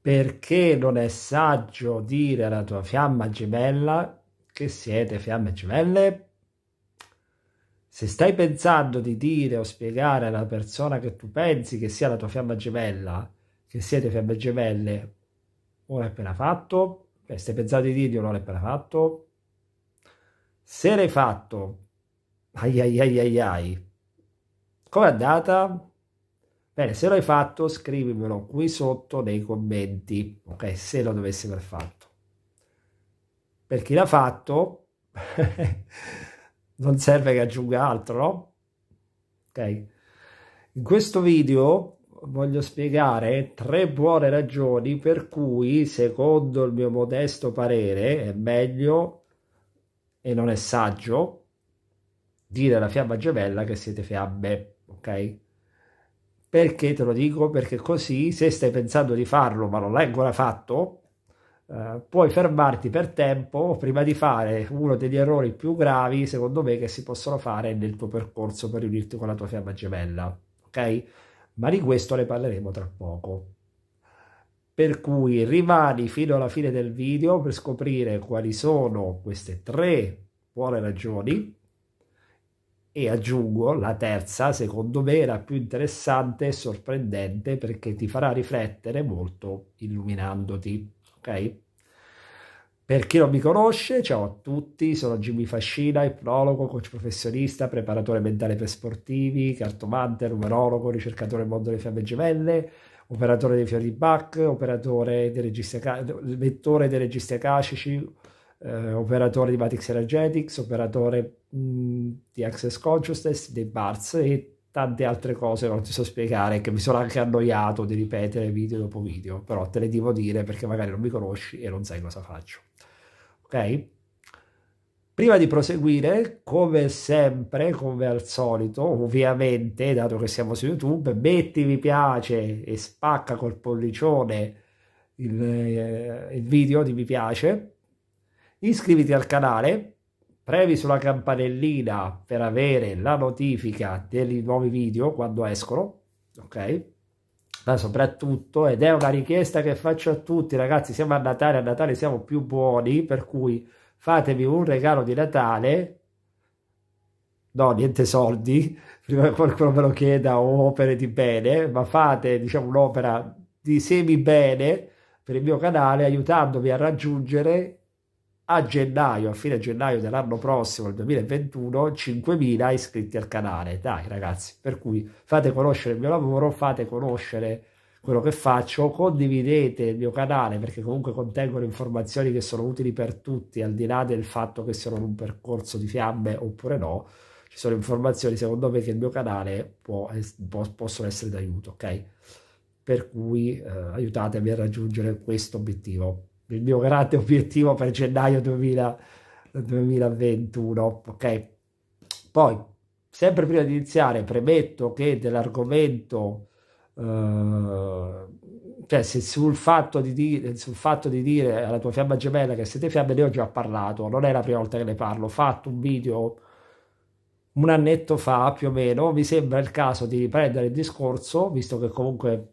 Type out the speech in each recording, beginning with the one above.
perché non è saggio dire alla tua fiamma gemella che siete fiamme gemelle? Se stai pensando di dire o spiegare alla persona che tu pensi che sia la tua fiamma gemella, che siete fiamme gemelle, ora è appena fatto, beh, stai pensando di dirgli o non è appena fatto, se l'hai fatto, ai ai ai ai ai, com'è andata? Bene, se l'hai fatto scrivimelo qui sotto nei commenti, ok? Se lo dovessi aver fatto. Per chi l'ha fatto, non serve che aggiunga altro, Ok? In questo video voglio spiegare tre buone ragioni per cui, secondo il mio modesto parere, è meglio e non è saggio dire alla fiamma gemella che siete fiamme, ok? Perché te lo dico? Perché così se stai pensando di farlo ma non l'hai ancora fatto, eh, puoi fermarti per tempo prima di fare uno degli errori più gravi, secondo me, che si possono fare nel tuo percorso per riunirti con la tua fiamma gemella. Ok? Ma di questo ne parleremo tra poco. Per cui rimani fino alla fine del video per scoprire quali sono queste tre buone ragioni e aggiungo, la terza, secondo me, la più interessante e sorprendente perché ti farà riflettere molto illuminandoti, ok? Per chi non mi conosce, ciao a tutti, sono Jimmy Fascina, ipnologo, coach professionista, preparatore mentale per sportivi, cartomante, numerologo, ricercatore del mondo delle fiamme gemelle, operatore dei fiori di Bach, operatore dei registri, vettore dei registi acacici, eh, operatore di Matrix Energetics, operatore Mm, di access consciousness, dei bars e tante altre cose che non ti so spiegare che mi sono anche annoiato di ripetere video dopo video però te le devo dire perché magari non mi conosci e non sai cosa faccio ok prima di proseguire come sempre come al solito ovviamente dato che siamo su youtube metti mi piace e spacca col pollicione il, eh, il video di mi piace iscriviti al canale previ sulla campanellina per avere la notifica dei nuovi video quando escono, ok? Ma soprattutto, ed è una richiesta che faccio a tutti, ragazzi, siamo a Natale, a Natale siamo più buoni, per cui fatevi un regalo di Natale no, niente soldi, prima che qualcuno me lo chieda o opere di bene, ma fate, diciamo, un'opera di semi bene per il mio canale aiutandomi a raggiungere a gennaio, a fine gennaio dell'anno prossimo, il 2021, 5.000 iscritti al canale. Dai ragazzi, per cui fate conoscere il mio lavoro, fate conoscere quello che faccio, condividete il mio canale perché comunque contengono informazioni che sono utili per tutti, al di là del fatto che sono in un percorso di fiamme oppure no, ci sono informazioni secondo me che il mio canale può, può, possono essere d'aiuto, ok? Per cui eh, aiutatemi a raggiungere questo obiettivo il mio grande obiettivo per gennaio 2000, 2021. Ok, poi sempre prima di iniziare, premetto che dell'argomento, eh, cioè se sul fatto, di dire, sul fatto di dire alla tua fiamma gemella che siete fiamme, ne ho già parlato, non è la prima volta che ne parlo, ho fatto un video un annetto fa più o meno, mi sembra il caso di riprendere il discorso, visto che comunque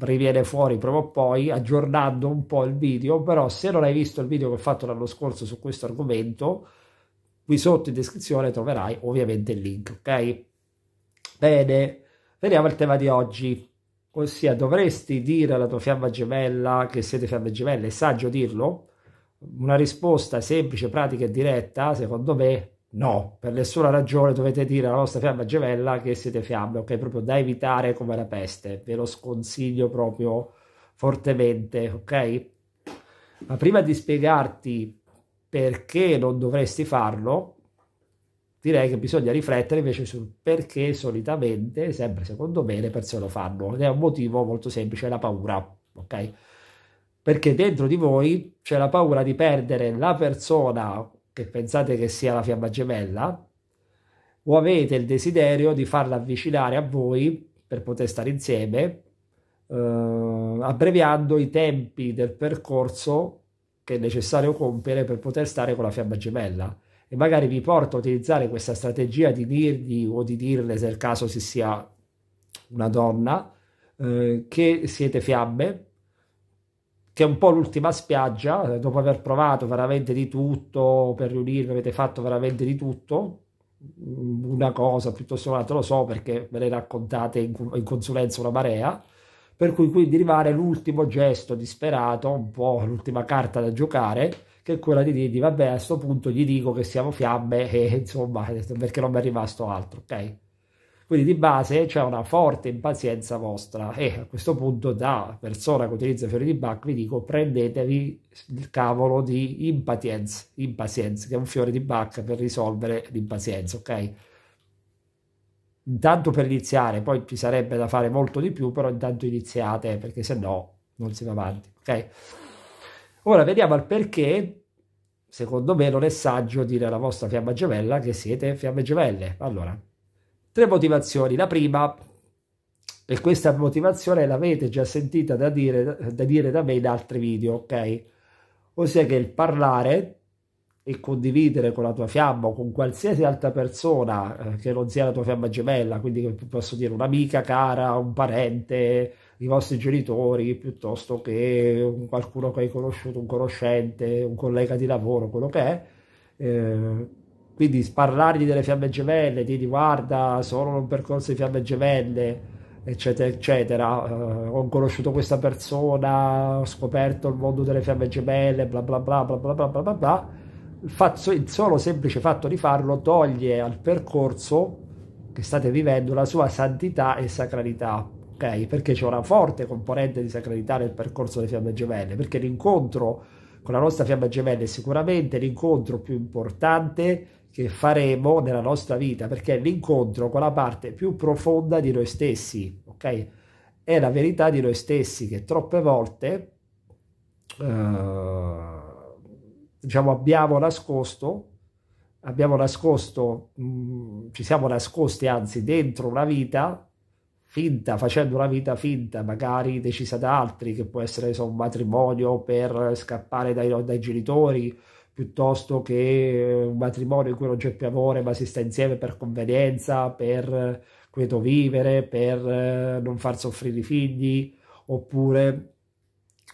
riviene fuori prima o poi aggiornando un po' il video però se non hai visto il video che ho fatto l'anno scorso su questo argomento qui sotto in descrizione troverai ovviamente il link ok bene veniamo al tema di oggi ossia dovresti dire alla tua fiamma gemella che siete fiamme gemelle è saggio dirlo una risposta semplice pratica e diretta secondo me No, per nessuna ragione dovete dire alla vostra fiamma gemella che siete fiamme, ok? Proprio da evitare come la peste, ve lo sconsiglio proprio fortemente, ok? Ma prima di spiegarti perché non dovresti farlo, direi che bisogna riflettere invece sul perché solitamente, sempre secondo me, le persone lo fanno. Ed è un motivo molto semplice, la paura, ok? Perché dentro di voi c'è la paura di perdere la persona che pensate che sia la fiamma gemella, o avete il desiderio di farla avvicinare a voi per poter stare insieme, eh, abbreviando i tempi del percorso che è necessario compiere per poter stare con la fiamma gemella. E magari vi porta a utilizzare questa strategia di dirgli o di dirle, se è il caso si sia una donna, eh, che siete fiamme che è un po' l'ultima spiaggia, eh, dopo aver provato veramente di tutto, per riunirvi avete fatto veramente di tutto, mm, una cosa piuttosto che un'altra lo so perché ve le raccontate in, in consulenza una marea, per cui quindi rimane l'ultimo gesto disperato, un po' l'ultima carta da giocare, che è quella di dirgli vabbè a questo punto gli dico che siamo fiamme e insomma eh, perché non mi è rimasto altro, ok? Quindi di base c'è una forte impazienza vostra e a questo punto da persona che utilizza fiori di Bach vi dico prendetevi il cavolo di impatienza, impazienza, che è un fiore di Bach per risolvere l'impazienza, ok? Intanto per iniziare, poi ci sarebbe da fare molto di più, però intanto iniziate perché se no non si va avanti, ok? Ora vediamo al perché secondo me non è saggio dire alla vostra fiamma gemella che siete fiamme gemelle. Allora, Tre motivazioni. La prima, e questa motivazione l'avete già sentita da dire, da dire da me in altri video, ok? Ossia che il parlare e condividere con la tua fiamma o con qualsiasi altra persona eh, che non sia la tua fiamma gemella, quindi posso dire un'amica cara, un parente, i vostri genitori, piuttosto che qualcuno che hai conosciuto, un conoscente, un collega di lavoro, quello che è, eh, quindi parlargli delle fiamme gemelle, dirgli guarda, sono un percorso di fiamme gemelle, eccetera, eccetera. Uh, ho conosciuto questa persona, ho scoperto il mondo delle fiamme gemelle, bla bla bla bla bla bla bla bla. bla. Il, fatto, il solo semplice fatto di farlo toglie al percorso che state vivendo la sua santità e sacralità, ok? Perché c'è una forte componente di sacralità nel percorso delle fiamme gemelle, perché l'incontro con la nostra fiamma gemella è sicuramente l'incontro più importante che faremo nella nostra vita, perché è l'incontro con la parte più profonda di noi stessi, ok? È la verità di noi stessi che troppe volte eh, diciamo abbiamo nascosto, abbiamo nascosto, mh, mm, ci siamo nascosti anzi dentro una vita finta, facendo una vita finta, magari decisa da altri, che può essere so, un matrimonio per scappare dai, dai genitori, piuttosto che eh, un matrimonio in cui non c'è più amore ma si sta insieme per convenienza, per eh, quieto vivere, per eh, non far soffrire i figli, oppure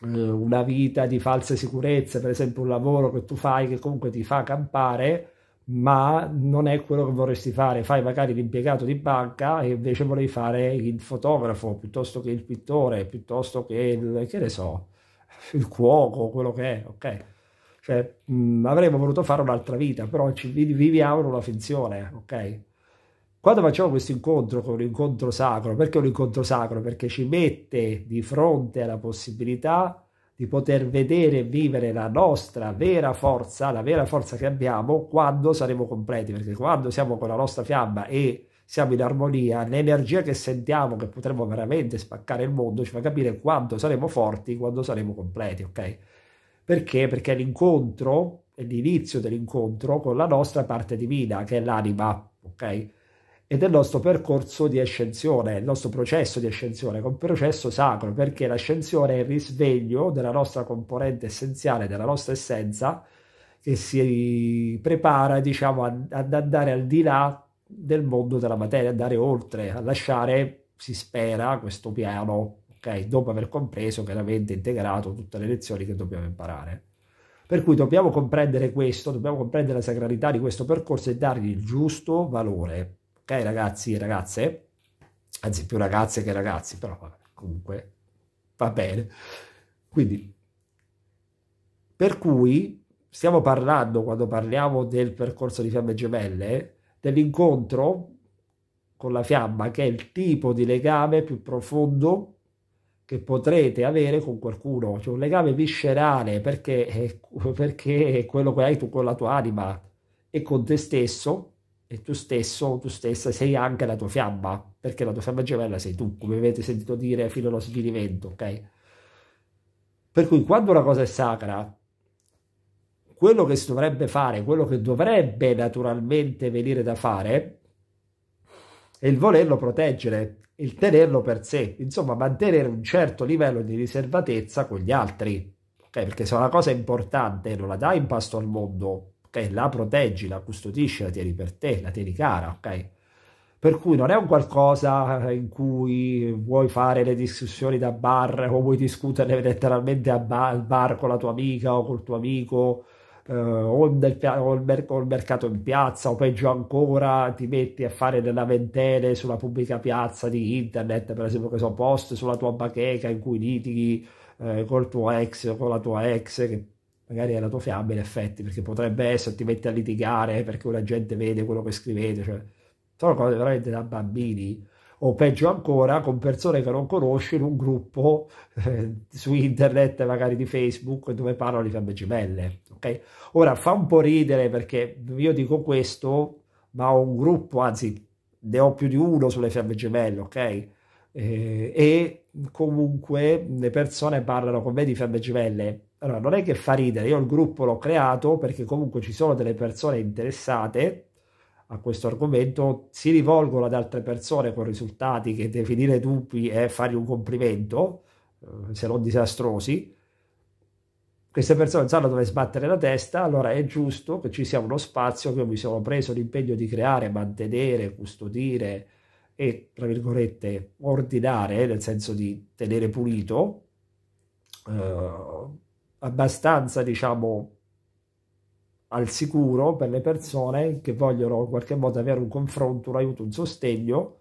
una vita di false sicurezze, per esempio un lavoro che tu fai che comunque ti fa campare, ma non è quello che vorresti fare, fai magari l'impiegato di banca e invece volevi fare il fotografo piuttosto che il pittore, piuttosto che il, che ne so, il cuoco, quello che è, ok? Cioè, mh, mm, avremmo voluto fare un'altra vita, però ci viviamo in una finzione, ok? Quando facciamo questo incontro con un incontro sacro, perché un incontro sacro? Perché ci mette di fronte alla possibilità di poter vedere e vivere la nostra vera forza, la vera forza che abbiamo quando saremo completi, perché quando siamo con la nostra fiamma e siamo in armonia, l'energia che sentiamo che potremmo veramente spaccare il mondo ci fa capire quanto saremo forti, quando saremo completi, ok? Perché? Perché l'incontro, è l'inizio dell'incontro con la nostra parte divina, che è l'anima, ok? Ed è il nostro percorso di ascensione, il nostro processo di ascensione, un processo sacro, perché l'ascensione è il risveglio della nostra componente essenziale, della nostra essenza, che si prepara, diciamo, ad andare al di là del mondo della materia, andare oltre, a lasciare, si spera, questo piano okay? dopo aver compreso chiaramente integrato tutte le lezioni che dobbiamo imparare. Per cui dobbiamo comprendere questo, dobbiamo comprendere la sacralità di questo percorso e dargli il giusto valore. Ok ragazzi e ragazze? Anzi più ragazze che ragazzi, però comunque va bene. Quindi, per cui stiamo parlando, quando parliamo del percorso di fiamme gemelle, dell'incontro con la fiamma, che è il tipo di legame più profondo che potrete avere con qualcuno, c'è cioè un legame viscerale perché, eh, perché è quello che hai tu con la tua anima e con te stesso e tu stesso, tu stessa sei anche la tua fiamma, perché la tua fiamma gemella sei tu, come avete sentito dire fino allo sfinimento, ok? Per cui quando una cosa è sacra, quello che si dovrebbe fare, quello che dovrebbe naturalmente venire da fare, è il volerlo proteggere, il tenerlo per sé, insomma mantenere un certo livello di riservatezza con gli altri, okay? perché se una cosa è importante non la dai in pasto al mondo, okay? la proteggi, la custodisci, la tieni per te, la tieni cara, ok? Per cui non è un qualcosa in cui vuoi fare le discussioni da bar o vuoi discutere letteralmente bar, al bar con la tua amica o col tuo amico eh, o, del, o, il o, il mercato in piazza o peggio ancora ti metti a fare delle lamentele sulla pubblica piazza di internet, per esempio che so, post sulla tua bacheca in cui litighi eh, col tuo ex o con la tua ex che magari è la tua fiaba in effetti perché potrebbe essere ti metti a litigare perché la gente vede quello che scrivete cioè sono cose veramente da bambini o peggio ancora con persone che non conosci in un gruppo eh, su internet, magari di Facebook, dove parlano di fiamme gemelle. Okay? Ora fa un po' ridere perché io dico questo, ma ho un gruppo, anzi ne ho più di uno sulle fiamme gemelle, ok? Eh, e comunque le persone parlano con me di fiamme gemelle. Allora, non è che fa ridere, io il gruppo l'ho creato perché comunque ci sono delle persone interessate a questo argomento, si rivolgono ad altre persone con risultati che definire dubbi è fargli un complimento, eh, se non disastrosi, queste persone sanno dove sbattere la testa, allora è giusto che ci sia uno spazio che io mi sono preso l'impegno di creare, mantenere, custodire e, tra virgolette, ordinare, nel senso di tenere pulito, eh, abbastanza, diciamo, al sicuro per le persone che vogliono in qualche modo avere un confronto, un aiuto, un sostegno,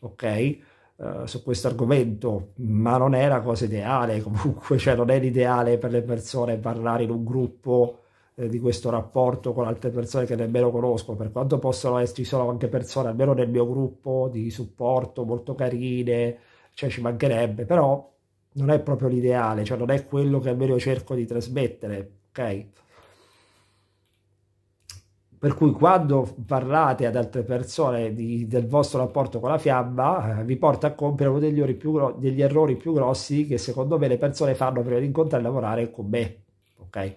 ok? Uh, su questo argomento, ma non è la cosa ideale comunque, cioè non è l'ideale per le persone parlare in un gruppo eh, di questo rapporto con altre persone che nemmeno conosco, per quanto possono esserci solo anche persone, almeno nel mio gruppo, di supporto, molto carine, cioè ci mancherebbe, però non è proprio l'ideale, cioè non è quello che almeno cerco di trasmettere, ok? Per cui quando parlate ad altre persone di, del vostro rapporto con la fiamma, eh, vi porta a compiere uno degli, più, degli, errori più grossi che secondo me le persone fanno prima di incontrare e lavorare con me. Okay?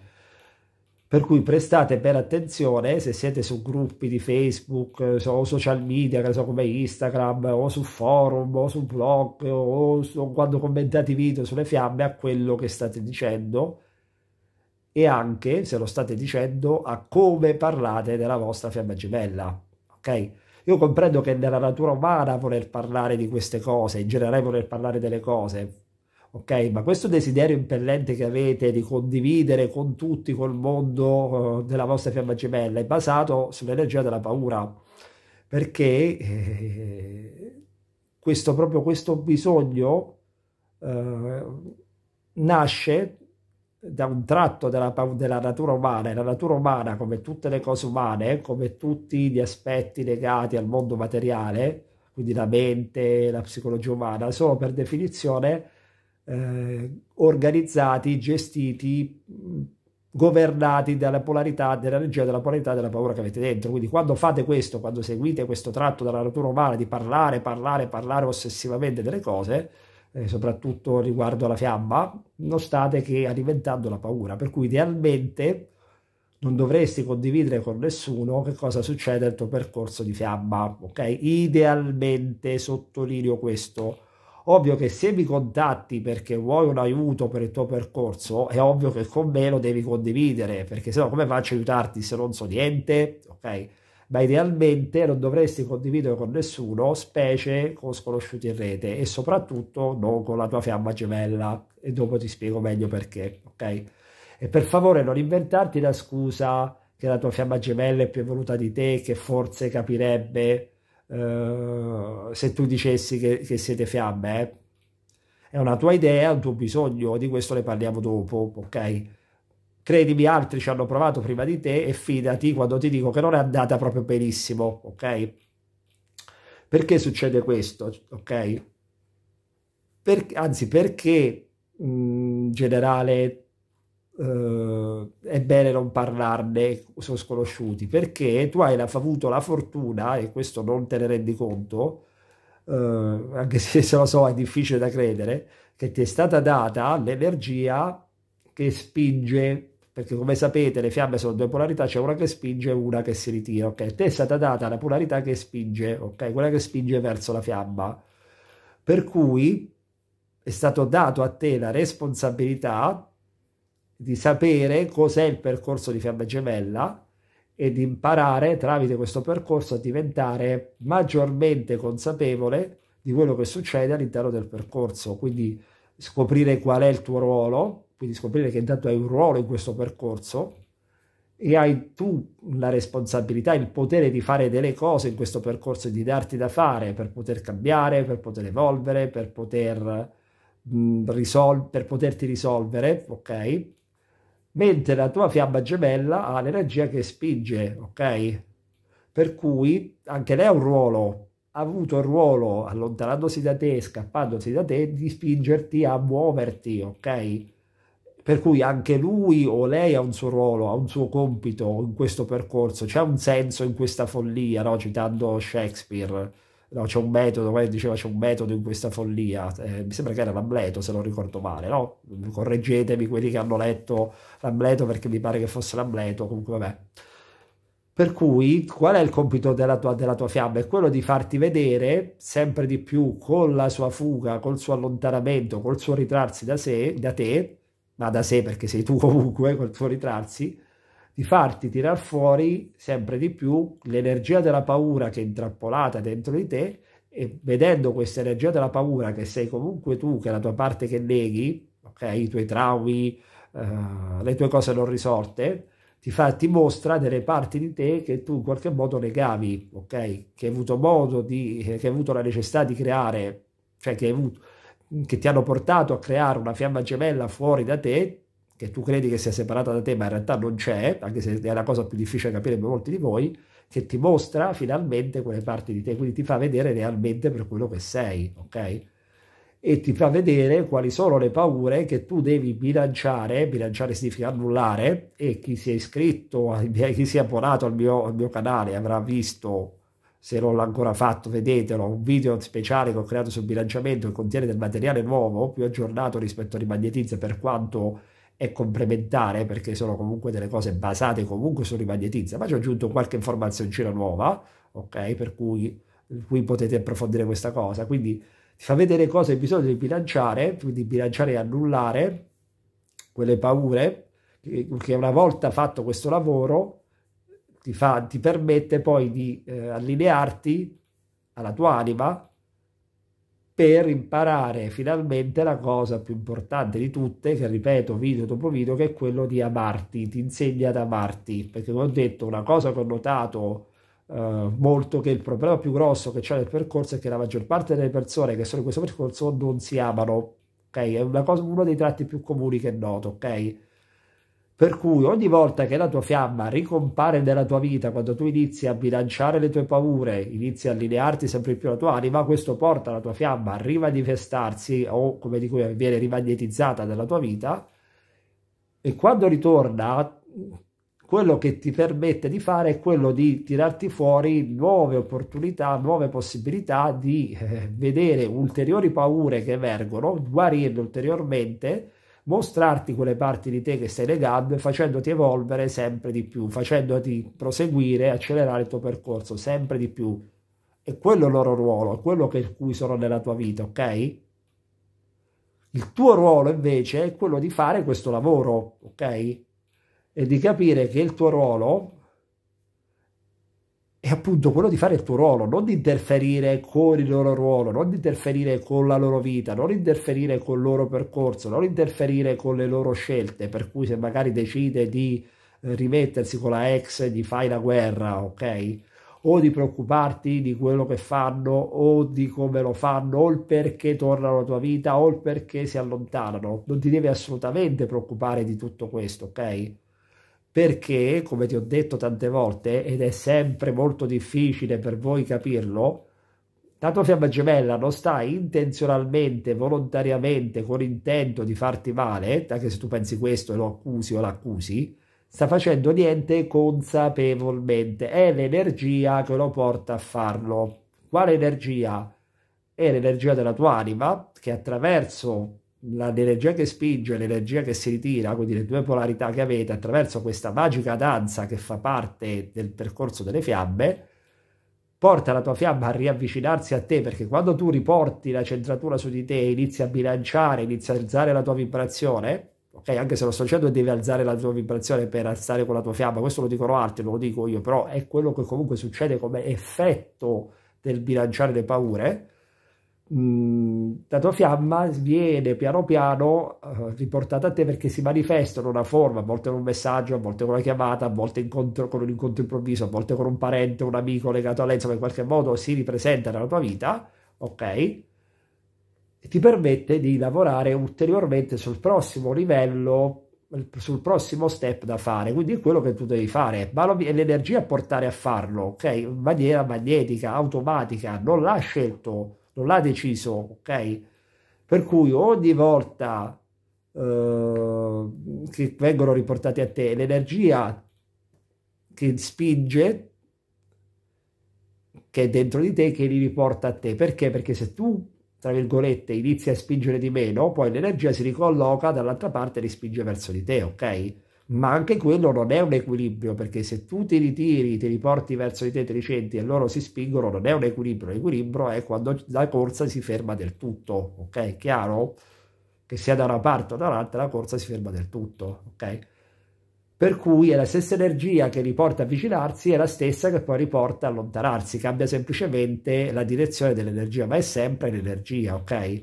Per cui prestate per attenzione se siete su gruppi di Facebook eh, o social media, che so, come Instagram, o su forum, o su blog, o, su, quando commentate i video sulle fiamme, a quello che state dicendo e anche, se lo state dicendo, a come parlate della vostra fiamma gemella. Ok? Io comprendo che nella natura umana voler parlare di queste cose, in generale voler parlare delle cose, ok? Ma questo desiderio impellente che avete di condividere con tutti, col mondo, eh, della vostra fiamma gemella, è basato sull'energia della paura, perché eh, questo, proprio questo bisogno eh, nasce da un tratto della, della, natura umana, la natura umana, come tutte le cose umane, come tutti gli aspetti legati al mondo materiale, quindi la mente, la psicologia umana, sono per definizione eh, organizzati, gestiti, governati dalla polarità, dell'energia, della polarità, della paura che avete dentro. Quindi quando fate questo, quando seguite questo tratto della natura umana di parlare, parlare, parlare ossessivamente delle cose, eh, soprattutto riguardo alla fiamma, notate che alimentando la paura, per cui idealmente non dovresti condividere con nessuno che cosa succede nel tuo percorso di fiamma, ok? Idealmente sottolineo questo. Ovvio che se mi contatti perché vuoi un aiuto per il tuo percorso, è ovvio che con me lo devi condividere, perché sennò come faccio a aiutarti se non so niente, ok? ma idealmente non dovresti condividere con nessuno, specie con sconosciuti in rete e soprattutto non con la tua fiamma gemella e dopo ti spiego meglio perché, ok? E per favore non inventarti la scusa che la tua fiamma gemella è più evoluta di te, che forse capirebbe eh, se tu dicessi che, che siete fiamme, eh? È una tua idea, un tuo bisogno, di questo ne parliamo dopo, ok? credimi altri ci hanno provato prima di te e fidati quando ti dico che non è andata proprio benissimo, ok? Perché succede questo, ok? Per, anzi, perché in generale Uh, è bene non parlarne, sono sconosciuti, perché tu hai avuto la fortuna, e questo non te ne rendi conto, uh, anche se, se lo so è difficile da credere, che ti è stata data l'energia che spinge perché come sapete le fiamme sono due polarità, c'è una che spinge e una che si ritira, ok? Te è stata data la polarità che spinge, ok? Quella che spinge verso la fiamma. Per cui è stato dato a te la responsabilità di sapere cos'è il percorso di fiamma gemella e di imparare tramite questo percorso a diventare maggiormente consapevole di quello che succede all'interno del percorso, quindi scoprire qual è il tuo ruolo, quindi scoprire che intanto hai un ruolo in questo percorso e hai tu la responsabilità, il potere di fare delle cose in questo percorso, e di darti da fare per poter cambiare, per poter evolvere, per, poter, mh, mm, risol- per poterti risolvere, ok? Mentre la tua fiamma gemella ha l'energia che spinge, ok? Per cui anche lei ha un ruolo, ha avuto il ruolo, allontanandosi da te, scappandosi da te, di spingerti a muoverti, ok? per cui anche lui o lei ha un suo ruolo, ha un suo compito in questo percorso, c'è un senso in questa follia, no? citando Shakespeare, no? c'è un metodo, come diceva c'è un metodo in questa follia, eh, mi sembra che era l'Amleto se non ricordo male, no? correggetemi quelli che hanno letto l'Amleto perché mi pare che fosse l'Amleto, comunque vabbè. Per cui qual è il compito della tua, della tua, fiamma? È quello di farti vedere sempre di più con la sua fuga, col suo allontanamento, col suo ritrarsi da, sé, da te, va da sé perché sei tu comunque col tuo ritrarsi, di farti tirar fuori sempre di più l'energia della paura che è intrappolata dentro di te e vedendo questa energia della paura che sei comunque tu, che è la tua parte che neghi, okay, i tuoi traumi, uh, le tue cose non risorte, ti, fa, ti mostra delle parti di te che tu in qualche modo negavi, ok? Che hai avuto modo di, che hai avuto la necessità di creare, cioè che hai avuto, che ti hanno portato a creare una fiamma gemella fuori da te, che tu credi che sia separata da te, ma in realtà non c'è, anche se è la cosa più difficile da capire per molti di voi, che ti mostra finalmente quelle parti di te, quindi ti fa vedere realmente per quello che sei, ok? E ti fa vedere quali sono le paure che tu devi bilanciare, bilanciare significa annullare, e chi si è iscritto, chi si è abbonato al mio, al mio canale avrà visto se non l'ho ancora fatto vedetelo, un video speciale che ho creato sul bilanciamento che contiene del materiale nuovo, più aggiornato rispetto a rimagnetizza per quanto è complementare perché sono comunque delle cose basate comunque su rimagnetizza, ma ci ho aggiunto qualche informazioncina nuova, ok, per cui, qui potete approfondire questa cosa, quindi ti fa vedere cosa hai bisogno di bilanciare, quindi bilanciare e annullare quelle paure che una volta fatto questo lavoro ti, fa, ti permette poi di eh, allinearti alla tua anima per imparare finalmente la cosa più importante di tutte, che ripeto video dopo video, che è quello di amarti, ti insegna ad amarti, perché come ho detto una cosa che ho notato eh, molto, che il problema più grosso che c'è nel percorso è che la maggior parte delle persone che sono in questo percorso non si amano, ok? È una cosa, uno dei tratti più comuni che noto, ok? Per cui ogni volta che la tua fiamma ricompare nella tua vita, quando tu inizi a bilanciare le tue paure, inizi a allinearti sempre più alla tua anima, questo porta la tua fiamma a rimanifestarsi o come dico io, viene rimagnetizzata nella tua vita e quando ritorna quello che ti permette di fare è quello di tirarti fuori nuove opportunità, nuove possibilità di eh, vedere ulteriori paure che emergono, guarirle ulteriormente mostrarti quelle parti di te che stai legando e facendoti evolvere sempre di più, facendoti proseguire, accelerare il tuo percorso sempre di più. E quello è il loro ruolo, è quello per cui sono nella tua vita, ok? Il tuo ruolo invece è quello di fare questo lavoro, ok? E di capire che il tuo ruolo è appunto quello di fare il tuo ruolo, non di interferire con il loro ruolo, non di interferire con la loro vita, non interferire con il loro percorso, non interferire con le loro scelte, per cui se magari decide di eh, rimettersi con la ex, gli fai la guerra, ok? O di preoccuparti di quello che fanno, o di come lo fanno, o il perché tornano alla tua vita, o il perché si allontanano. Non ti devi assolutamente preoccupare di tutto questo, ok? perché, come ti ho detto tante volte, ed è sempre molto difficile per voi capirlo, la tua fiamma gemella non sta intenzionalmente, volontariamente, con intento di farti male, anche se tu pensi questo e lo accusi o l'accusi, sta facendo niente consapevolmente, è l'energia che lo porta a farlo. Quale energia? È l'energia della tua anima che attraverso l'energia che spinge, l'energia che si ritira, quindi le due polarità che avete attraverso questa magica danza che fa parte del percorso delle fiabe, porta la tua fiamma a riavvicinarsi a te perché quando tu riporti la centratura su di te inizi a bilanciare, inizi a alzare la tua vibrazione, ok? Anche se lo sto dicendo devi alzare la tua vibrazione per alzare con la tua fiamma, questo lo dicono altri, non lo dico io, però è quello che comunque succede come effetto del bilanciare le paure Mm, la tua fiamma viene piano piano eh, riportata a te perché si manifesta in una forma, a volte con un messaggio, a volte con una chiamata, a volte incontro, con un incontro improvviso, a volte con un parente, un amico legato a lei, insomma in qualche modo si ripresenta nella tua vita, ok? E ti permette di lavorare ulteriormente sul prossimo livello, sul prossimo step da fare, quindi è quello che tu devi fare, ma l'energia a portare a farlo, ok? In maniera magnetica, automatica, non l'ha scelto non l'ha deciso, ok? Per cui ogni volta eh, che vengono riportati a te l'energia che spinge, che è dentro di te, che li riporta a te. Perché? Perché se tu, tra virgolette, inizi a spingere di meno, poi l'energia si ricolloca dall'altra parte e li spinge verso di te, ok? ok? ma anche quello non è un equilibrio perché se tu ti ritiri, ti riporti verso i tetricenti e loro si spingono, non è un equilibrio. L'equilibrio è quando la corsa si ferma del tutto, ok? chiaro? Che sia da una parte o dall'altra, la corsa si ferma del tutto, ok? Per cui è la stessa energia che riporta a avvicinarsi è la stessa che poi riporta a allontanarsi, cambia semplicemente la direzione dell'energia, ma è sempre l'energia, ok?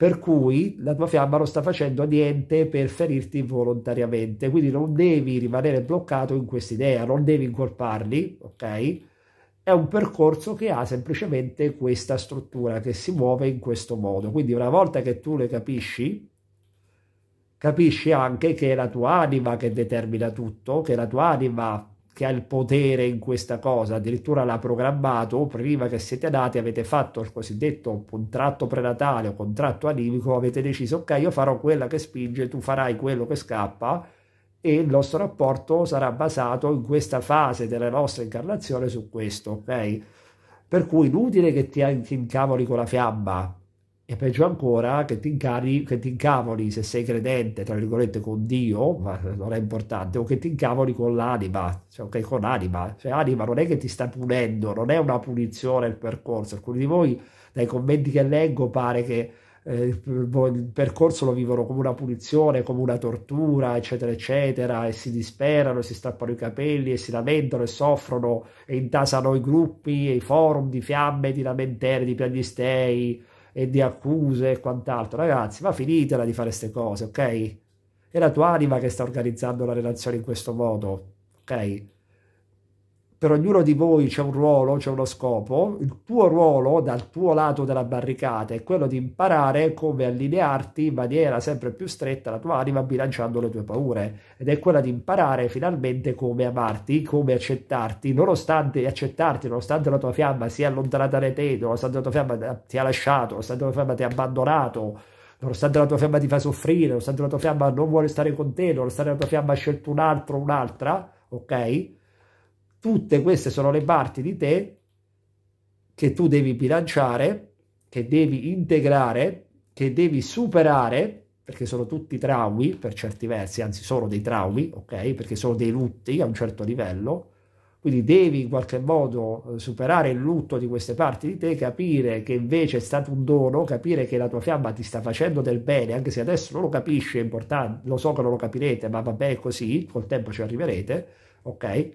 per cui la tua fiamma non sta facendo niente per ferirti volontariamente, quindi non devi rimanere bloccato in quest'idea, non devi incolparli, ok? È un percorso che ha semplicemente questa struttura che si muove in questo modo, quindi una volta che tu le capisci, capisci anche che è la tua anima che determina tutto, che la tua anima che ha il potere in questa cosa, addirittura l'ha programmato, prima che siete nati avete fatto il cosiddetto contratto prenatale o contratto animico, avete deciso ok io farò quella che spinge, tu farai quello che scappa e il nostro rapporto sarà basato in questa fase della nostra incarnazione su questo, ok? Per cui inutile che ti incavoli con la fiamma, e peggio ancora che ti, incari, che ti incavoli, se sei credente, tra virgolette, con Dio, ma non è importante, o che ti incavoli con l'anima, cioè okay, con anima. Cioè anima non è che ti sta punendo, non è una punizione il percorso. Alcuni di voi, dai commenti che leggo, pare che eh, boh, il percorso lo vivono come una punizione, come una tortura, eccetera, eccetera, e si disperano, e si strappano i capelli, e si lamentano, e soffrono, e intasano i gruppi, e i forum di fiamme, di lamentere, di piagnistei, e di accuse e quant'altro. Ragazzi, ma finitela di fare queste cose, ok? È la tua anima che sta organizzando la relazione in questo modo, ok? per ognuno di voi c'è un ruolo, c'è uno scopo, il tuo ruolo dal tuo lato della barricata è quello di imparare come allinearti in maniera sempre più stretta la tua anima bilanciando le tue paure ed è quella di imparare finalmente come amarti, come accettarti, nonostante accettarti, nonostante la tua fiamma sia allontanata da te, nonostante la tua fiamma ti ha lasciato, nonostante la tua fiamma ti ha abbandonato, nonostante la tua fiamma ti fa soffrire, nonostante la tua fiamma non vuole stare con te, nonostante la tua fiamma ha scelto un altro, un'altra, ok? Tutte queste sono le parti di te che tu devi bilanciare, che devi integrare, che devi superare, perché sono tutti traumi per certi versi, anzi sono dei traumi, ok? Perché sono dei lutti a un certo livello. Quindi devi in qualche modo eh, superare il lutto di queste parti di te, capire che invece è stato un dono, capire che la tua fiamma ti sta facendo del bene, anche se adesso non lo capisci, è importante, lo so che non lo capirete, ma va bene così, col tempo ci arriverete, ok?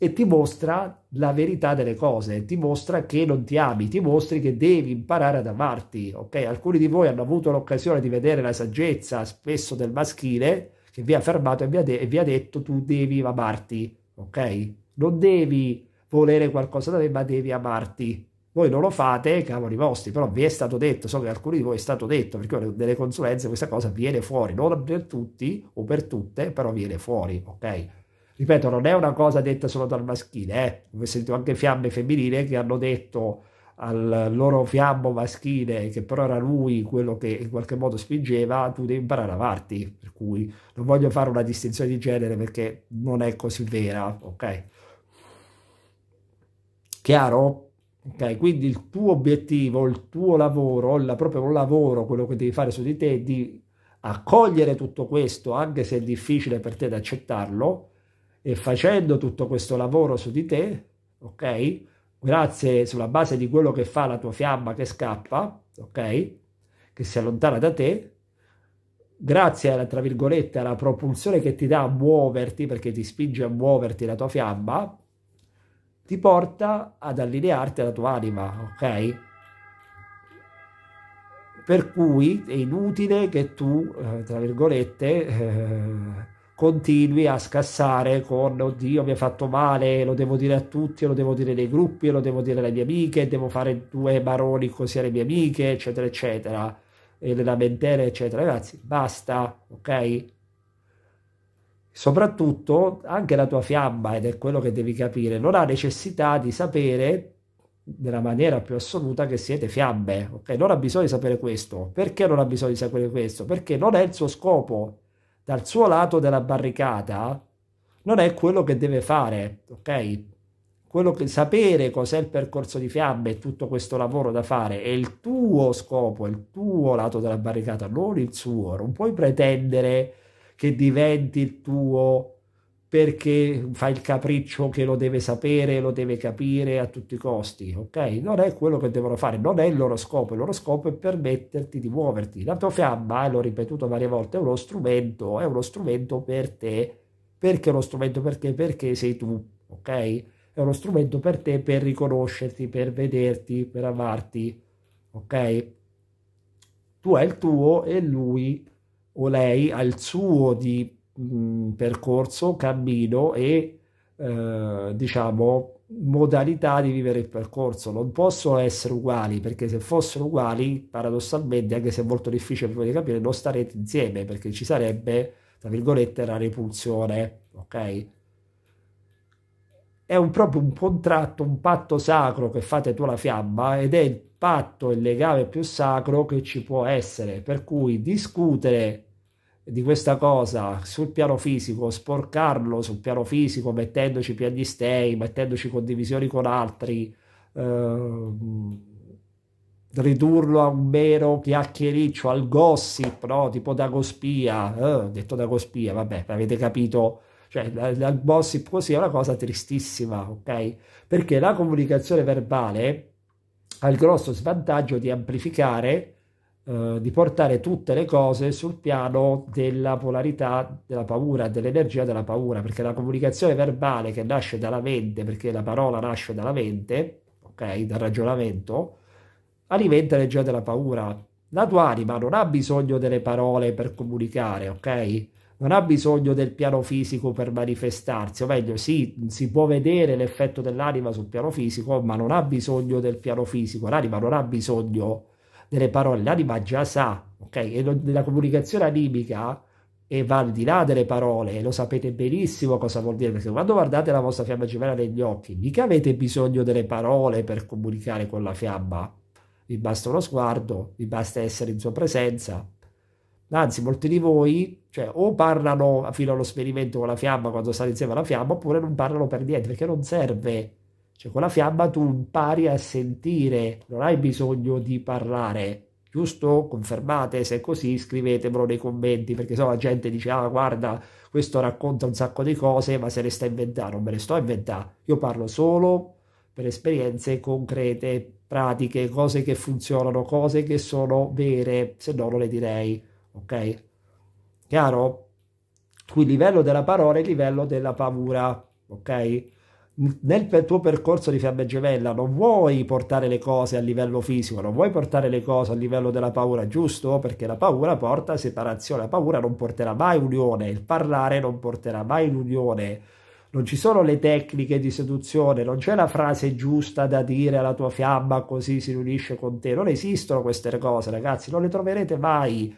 e ti mostra la verità delle cose, ti mostra che non ti ami, ti mostri che devi imparare ad amarti, ok? Alcuni di voi hanno avuto l'occasione di vedere la saggezza spesso del maschile che vi ha fermato e vi ha, de- e vi ha detto tu devi amarti, ok? Non devi volere qualcosa da me, ma devi amarti. Voi non lo fate, cavoli vostri, però vi è stato detto, so che alcuni di voi è stato detto, perché nelle consulenze questa cosa viene fuori, non per tutti o per tutte, però viene fuori, ok? ripeto, non è una cosa detta solo dal maschile, eh. ho sentito anche fiamme femminili che hanno detto al loro fiammo maschile, che però era lui quello che in qualche modo spingeva, tu devi imparare a lavarti, per cui non voglio fare una distinzione di genere perché non è così vera, ok? Chiaro? Ok, quindi il tuo obiettivo, il tuo lavoro, il proprio lavoro, quello che devi fare su di te, è di accogliere tutto questo, anche se è difficile per te da accettarlo, e facendo tutto questo lavoro su di te, ok? Grazie sulla base di quello che fa la tua fiamma che scappa, ok? Che si allontana da te, grazie alla, tra virgolette, alla propulsione che ti dà a muoverti, perché ti spinge a muoverti la tua fiamma, ti porta ad allinearti alla tua anima, ok? Per cui è inutile che tu, eh, tra virgolette, eh, continui a scassare con oddio mi ha fatto male, lo devo dire a tutti, lo devo dire nei gruppi, lo devo dire alle mie amiche, devo fare due baroni così alle mie amiche, eccetera, eccetera, e le lamentere, eccetera. Ragazzi, basta, ok? Soprattutto anche la tua fiamma, ed è quello che devi capire, non ha necessità di sapere nella maniera più assoluta che siete fiamme, ok? Non ha bisogno di sapere questo. Perché non ha bisogno di sapere questo? Perché non è il suo scopo dal suo lato della barricata non è quello che deve fare, ok? Quello che sapere cos'è il percorso di fiabe e tutto questo lavoro da fare è il tuo scopo, è il tuo lato della barricata, non il suo. Non puoi pretendere che diventi il tuo perché fa il capriccio che lo deve sapere, lo deve capire a tutti i costi, ok? Non è quello che devono fare, non è il loro scopo, il loro scopo è permetterti di muoverti. La tua fiamma, eh, l'ho ripetuto varie volte, è uno strumento, è uno strumento per te. Perché uno strumento per te? Perché sei tu, ok? È uno strumento per te per riconoscerti, per vederti, per amarti, ok? Tu hai il tuo e lui o lei ha il suo di percorso, cammino e eh, diciamo modalità di vivere il percorso. Non possono essere uguali perché se fossero uguali, paradossalmente, anche se è molto difficile poi di capire, non starete insieme perché ci sarebbe, tra virgolette, la repulsione, ok? È un, proprio un contratto, un patto sacro che fate tu la fiamma ed è il patto, il legame più sacro che ci può essere. Per cui discutere di questa cosa sul piano fisico, sporcarlo sul piano fisico, mettendoci piani stay, mettendoci condivisioni con altri, eh, ridurlo a un mero chiacchiericcio, al gossip, no? tipo da cospia, eh, detto da cospia, vabbè, avete capito, cioè il gossip così è una cosa tristissima, ok? Perché la comunicazione verbale ha il grosso svantaggio di amplificare eh, di portare tutte le cose sul piano della polarità della paura, dell'energia della paura, perché la comunicazione verbale che nasce dalla mente, perché la parola nasce dalla mente, ok, dal ragionamento, alimenta l'energia della paura. La tua anima non ha bisogno delle parole per comunicare, ok? non ha bisogno del piano fisico per manifestarsi, o meglio, sì, si può vedere l'effetto dell'anima sul piano fisico, ma non ha bisogno del piano fisico, l'anima non ha bisogno delle parole, l'anima già sa, ok? E lo, la comunicazione animica e va al di là delle parole e lo sapete benissimo cosa vuol dire perché quando guardate la vostra fiamma gemella negli occhi mica avete bisogno delle parole per comunicare con la fiamma vi basta uno sguardo vi basta essere in sua presenza anzi molti di voi cioè, o parlano fino allo sperimento con la fiamma quando stanno insieme alla fiamma oppure non parlano per niente perché non serve cioè con la fiaba tu impari a sentire, non hai bisogno di parlare, giusto? Confermate, se è così scrivetemelo nei commenti perché se no la gente dice ah guarda questo racconta un sacco di cose ma se le sta inventando, non me le sto a inventare, io parlo solo per esperienze concrete, pratiche, cose che funzionano, cose che sono vere, se no non le direi, ok? Chiaro? Qui il livello della parola è il livello della paura, ok? nel tuo percorso di fiamme gemella non vuoi portare le cose a livello fisico, non vuoi portare le cose a livello della paura, giusto? Perché la paura porta separazione, la paura non porterà mai unione, il parlare non porterà mai l'unione. Non ci sono le tecniche di seduzione, non c'è la frase giusta da dire alla tua fiamma così si riunisce con te, non esistono queste cose ragazzi, non le troverete mai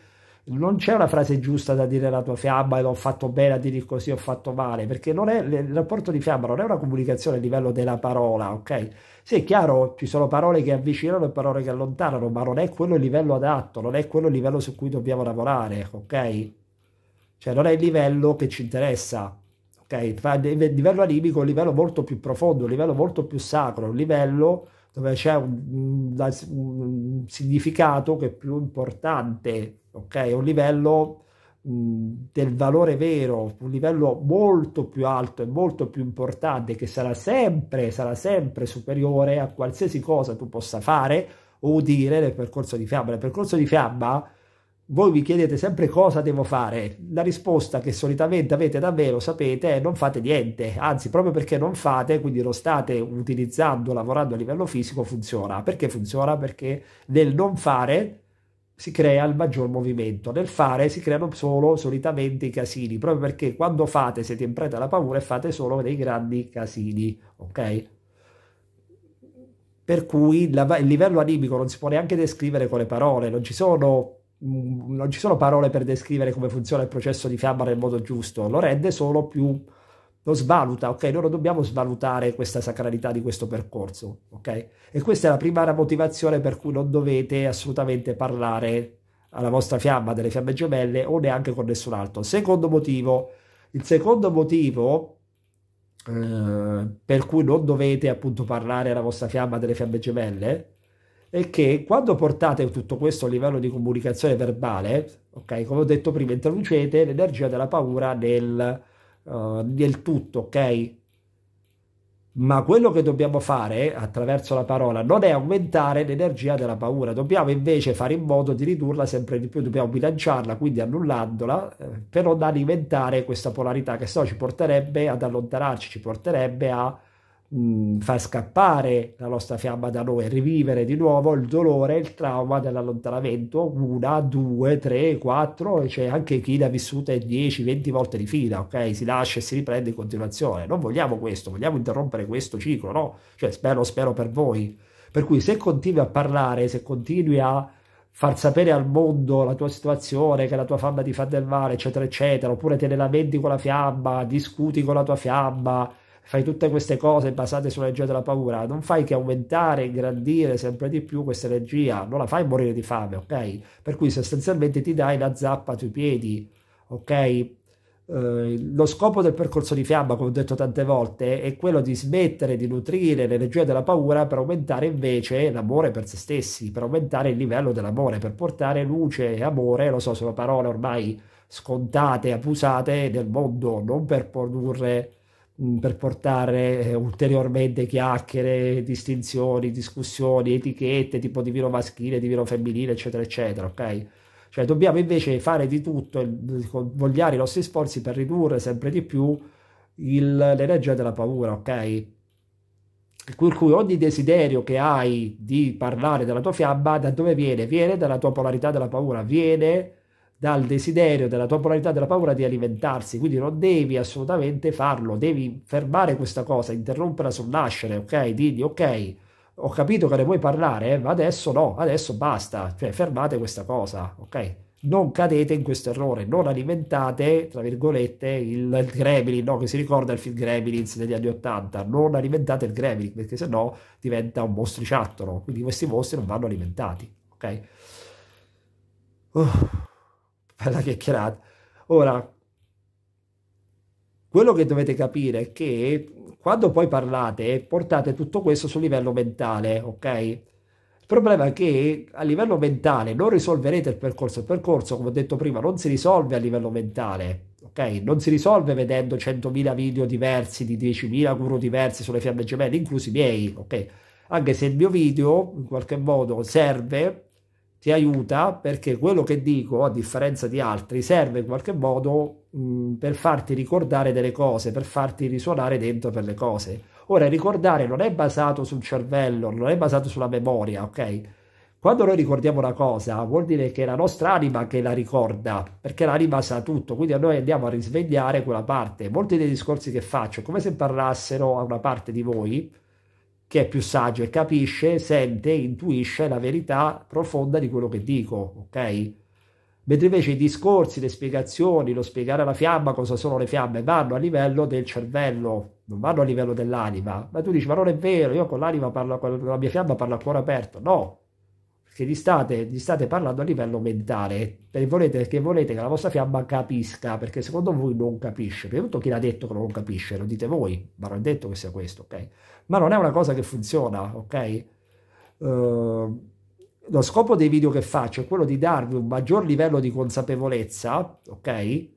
non c'è una frase giusta da dire alla tua fiaba e l'ho fatto bene a dire così, ho fatto male, perché non è, il rapporto di fiaba non è una comunicazione a livello della parola, ok? Sì, è chiaro, ci sono parole che avvicinano e parole che allontanano, ma non è quello il livello adatto, non è quello il livello su cui dobbiamo lavorare, ok? Cioè non è il livello che ci interessa, ok? Il livello animico è un livello molto più profondo, un livello molto più sacro, un livello dove c'è un, un, significato che è più importante, ok? Un livello mm, del valore vero, un livello molto più alto e molto più importante che sarà sempre, sarà sempre superiore a qualsiasi cosa tu possa fare o dire nel percorso di fiamma. Nel percorso di fiamma voi vi chiedete sempre cosa devo fare. La risposta che solitamente avete davvero, sapete, è non fate niente. Anzi, proprio perché non fate, quindi lo state utilizzando, lavorando a livello fisico, funziona. Perché funziona? Perché nel non fare si crea il maggior movimento. Nel fare si creano solo solitamente i casini, proprio perché quando fate siete in preda alla paura e fate solo dei grandi casini, ok? Per cui il livello animico non si può neanche descrivere con le parole, non ci sono Mm, non ci sono parole per descrivere come funziona il processo di fiamma nel modo giusto, lo rende solo più lo svaluta, ok? Noi non dobbiamo svalutare questa sacralità di questo percorso, ok? E questa è la prima motivazione per cui non dovete assolutamente parlare alla vostra fiamma delle fiamme gemelle o neanche con nessun altro. Secondo motivo, il secondo motivo eh, per cui non dovete appunto parlare alla vostra fiamma delle fiamme gemelle è che quando portate tutto questo a livello di comunicazione verbale, ok, come ho detto prima, introducete l'energia della paura nel, uh, nel tutto, ok? Ma quello che dobbiamo fare attraverso la parola non è aumentare l'energia della paura, dobbiamo invece fare in modo di ridurla sempre di più, dobbiamo bilanciarla, quindi annullandola, eh, per non alimentare questa polarità che se no ci porterebbe ad allontanarci, ci porterebbe a mh, mm, far scappare la nostra fiamma da noi, rivivere di nuovo il dolore, il trauma dell'allontanamento, una, due, tre, quattro, c'è cioè anche chi l'ha vissuta 10, 20 volte di fila, ok? Si lascia e si riprende in continuazione. Non vogliamo questo, vogliamo interrompere questo ciclo, no? Cioè, spero, spero per voi. Per cui se continui a parlare, se continui a far sapere al mondo la tua situazione, che la tua fiamma ti fa del male, eccetera, eccetera, oppure te ne lamenti con la fiamma, discuti con la tua fiamma, fai tutte queste cose basate sull'energia della paura, non fai che aumentare, ingrandire sempre di più questa energia, non la fai morire di fame, ok? Per cui sostanzialmente ti dai la zappa sui piedi, ok? Eh, lo scopo del percorso di fiamma, come ho detto tante volte, è quello di smettere di nutrire l'energia della paura per aumentare invece l'amore per se stessi, per aumentare il livello dell'amore, per portare luce e amore, lo so, sono parole ormai scontate, abusate nel mondo, non per produrre per portare eh, ulteriormente chiacchiere, distinzioni, discussioni, etichette tipo di vino maschile, di vino femminile, eccetera, eccetera, ok? Cioè dobbiamo invece fare di tutto, vogliare i nostri sforzi per ridurre sempre di più il, l'energia della paura, ok? Per cui ogni desiderio che hai di parlare della tua fiaba, da dove viene? Viene dalla tua polarità della paura, viene dal desiderio, della tua polarità, della paura di alimentarsi, quindi non devi assolutamente farlo, devi fermare questa cosa, interromperla sul nascere, ok? Digli ok, ho capito che ne vuoi parlare, eh, ma adesso no, adesso basta, cioè fermate questa cosa, ok? Non cadete in questo errore, non alimentate, tra virgolette, il, gremlin, no? che si ricorda il film Gremlins degli anni Ottanta, non alimentate il gremlin, perché sennò diventa un mostriciattolo, quindi questi mostri non vanno alimentati, ok? Uh alla chiacchierata. Ora, quello che dovete capire è che quando poi parlate portate tutto questo sul livello mentale, ok? Il problema è che a livello mentale non risolverete il percorso, il percorso come ho detto prima non si risolve a livello mentale, ok? Non si risolve vedendo 100.000 video diversi di 10.000 guru diversi sulle fiamme gemelle, inclusi i miei, ok? Anche se il mio video in qualche modo serve ti aiuta perché quello che dico, a differenza di altri, serve in qualche modo mh, per farti ricordare delle cose, per farti risuonare dentro per le cose. Ora, ricordare non è basato sul cervello, non è basato sulla memoria, ok? Quando noi ricordiamo una cosa, vuol dire che è la nostra anima che la ricorda, perché l'anima sa tutto, quindi a noi andiamo a risvegliare quella parte. Molti dei discorsi che faccio è come se parlassero a una parte di voi, che è più saggio e capisce, sente, intuisce la verità profonda di quello che dico, ok? Mentre invece i discorsi, le spiegazioni, lo spiegare alla fiamma cosa sono le fiamme, vanno a livello del cervello, non vanno a livello dell'anima. Ma tu dici, ma non è vero, io con l'anima parlo, con la mia fiamma parlo a cuore aperto. No, che gli state, gli state parlando a livello mentale e volete che, volete, che la vostra fiamma capisca, perché secondo voi non capisce. Prima di tutto chi l'ha detto che non capisce, lo dite voi, ma non è detto che sia questo, ok? Ma non è una cosa che funziona, ok? Uh, lo scopo dei video che faccio è quello di darvi un maggior livello di consapevolezza, ok?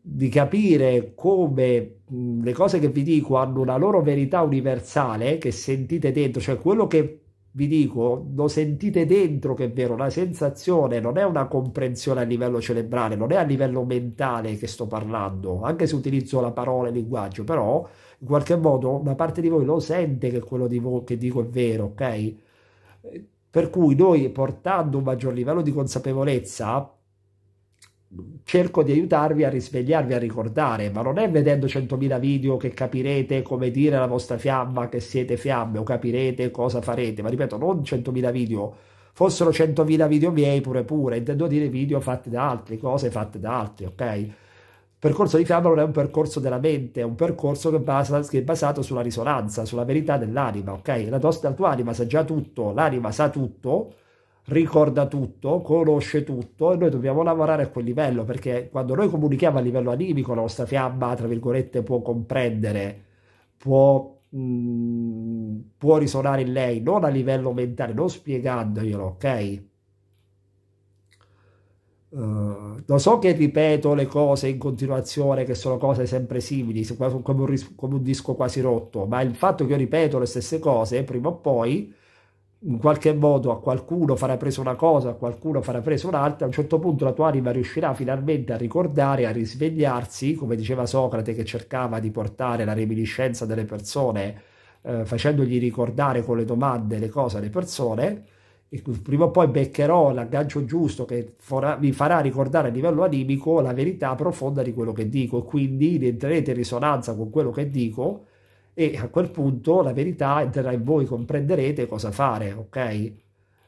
Di capire come le cose che vi dico hanno una loro verità universale che sentite dentro, cioè quello che vi dico, lo sentite dentro che è vero, la sensazione non è una comprensione a livello cerebrale, non è a livello mentale che sto parlando, anche se utilizzo la parola e il linguaggio, però in qualche modo una parte di voi lo sente che quello di voi, che dico è vero, ok? Per cui noi portando un maggior livello di consapevolezza cerco di aiutarvi a risvegliarvi, a ricordare, ma non è vedendo 100.000 video che capirete come dire la vostra fiamma che siete fiamme o capirete cosa farete, ma ripeto, non 100.000 video, fossero 100.000 video miei pure pure, intendo dire video fatti da altri, cose fatte da altri, ok? Il percorso di fiamma non è un percorso della mente, è un percorso che, basa, che è basato sulla risonanza, sulla verità dell'anima, ok? La, tua, la tua anima sa già tutto, l'anima sa tutto, ricorda tutto, conosce tutto e noi dobbiamo lavorare a quel livello perché quando noi comunichiamo a livello animico la nostra fiamma, tra virgolette, può comprendere, può, mh, mm, può risuonare in lei, non a livello mentale, non spiegandoglielo, ok? Uh, lo so che ripeto le cose in continuazione che sono cose sempre simili, come un, come un disco quasi rotto, ma il fatto che io ripeto le stesse cose prima o poi in qualche modo a qualcuno farà preso una cosa, a qualcuno farà preso un'altra, a un certo punto la tua anima riuscirà finalmente a ricordare, a risvegliarsi, come diceva Socrate che cercava di portare la reminiscenza delle persone, eh, facendogli ricordare con le domande le cose alle persone, e prima o poi beccherò l'aggancio giusto che farà, vi farà ricordare a livello animico la verità profonda di quello che dico, quindi entrerete in risonanza con quello che dico, e a quel punto la verità entrerà in voi, comprenderete cosa fare, ok?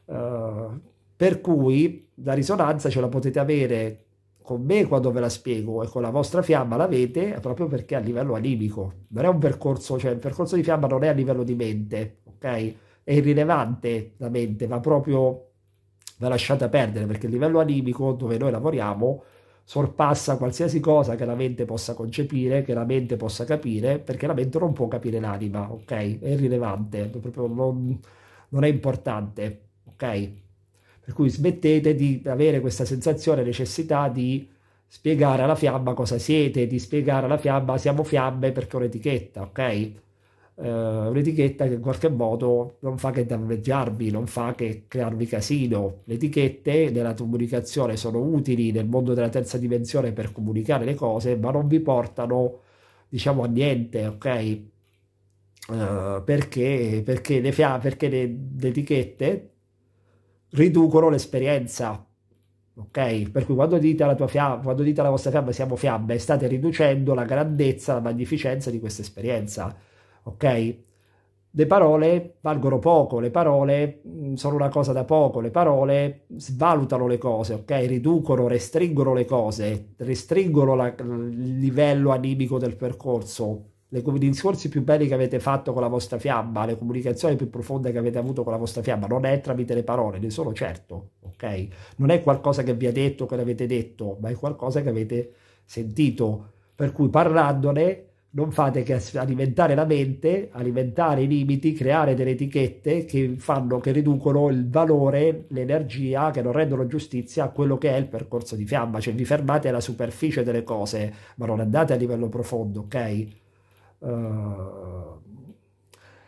Uh, per cui la risonanza ce la potete avere con me quando ve la spiego e con la vostra fiamma l'avete eh, proprio perché a livello animico. Non è un percorso, cioè il percorso di fiamma non è a livello di mente, ok? È irrilevante la mente, va proprio, va lasciata perdere perché il livello animico dove noi lavoriamo è sorpassa qualsiasi cosa che la mente possa concepire, che la mente possa capire, perché la mente non può capire l'anima, ok? È irrilevante, proprio non, non è importante, ok? Per cui smettete di avere questa sensazione, necessità di spiegare alla fiamma cosa siete, di spiegare alla fiamma siamo fiamme perché è un'etichetta, ok? Eh, un'etichetta che in qualche modo non fa che danneggiarvi, non fa che crearvi casino. Le etichette nella comunicazione sono utili nel mondo della terza dimensione per comunicare le cose, ma non vi portano, diciamo, a niente, ok? Uh, perché, perché, le, fia- perché le, le etichette riducono l'esperienza ok? Per cui quando dite alla, fiamma, quando dite alla vostra fiamma siamo fiamme, state riducendo la grandezza, la magnificenza di questa esperienza ok? Le parole valgono poco, le parole mm, sono una cosa da poco, le parole svalutano le cose, ok? Riducono, restringono le cose, restringono la, il livello animico del percorso. Le, i discorsi più belli che avete fatto con la vostra fiamma, le comunicazioni più profonde che avete avuto con la vostra fiamma, non è tramite le parole, ne sono certo, ok? Non è qualcosa che vi ha detto, che l'avete detto, ma è qualcosa che avete sentito. Per cui parlandone non fate che alimentare la mente, alimentare i limiti, creare delle etichette che fanno, che riducono il valore, l'energia, che non rendono giustizia a quello che è il percorso di fiamma, cioè vi fermate alla superficie delle cose, ma non andate a livello profondo, ok? Uh,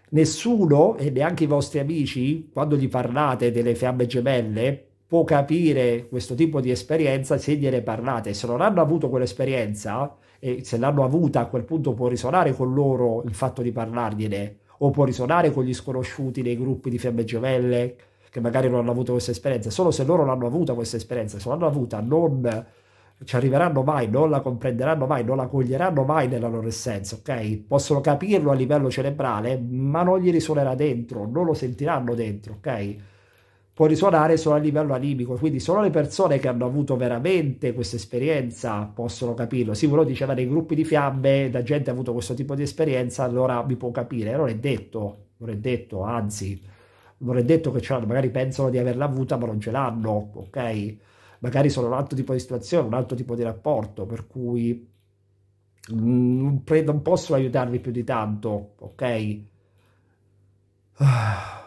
nessuno, e neanche i vostri amici, quando gli parlate delle fiamme gemelle, può capire questo tipo di esperienza se gliene parlate, se non hanno avuto quell'esperienza e se l'hanno avuta a quel punto può risuonare con loro il fatto di parlargliene o può risuonare con gli sconosciuti nei gruppi di fiamme gemelle che magari non hanno avuto questa esperienza, solo se loro l'hanno avuta questa esperienza, se l'hanno avuta non ci arriveranno mai, non la comprenderanno mai, non la coglieranno mai nella loro essenza, ok? Possono capirlo a livello cerebrale, ma non gli risuonerà dentro, non lo sentiranno dentro, ok? può risuonare solo a livello animico, quindi solo le persone che hanno avuto veramente questa esperienza possono capirlo. Sì, uno diceva nei gruppi di fiamme, la gente ha avuto questo tipo di esperienza, allora mi può capire. Non è detto, non è detto, anzi, non è detto che ce l'hanno, magari pensano di averla avuta ma non ce l'hanno, ok? Magari sono un altro tipo di situazione, un altro tipo di rapporto, per cui mm, non, pre- non possono aiutarvi più di tanto, ok? Ah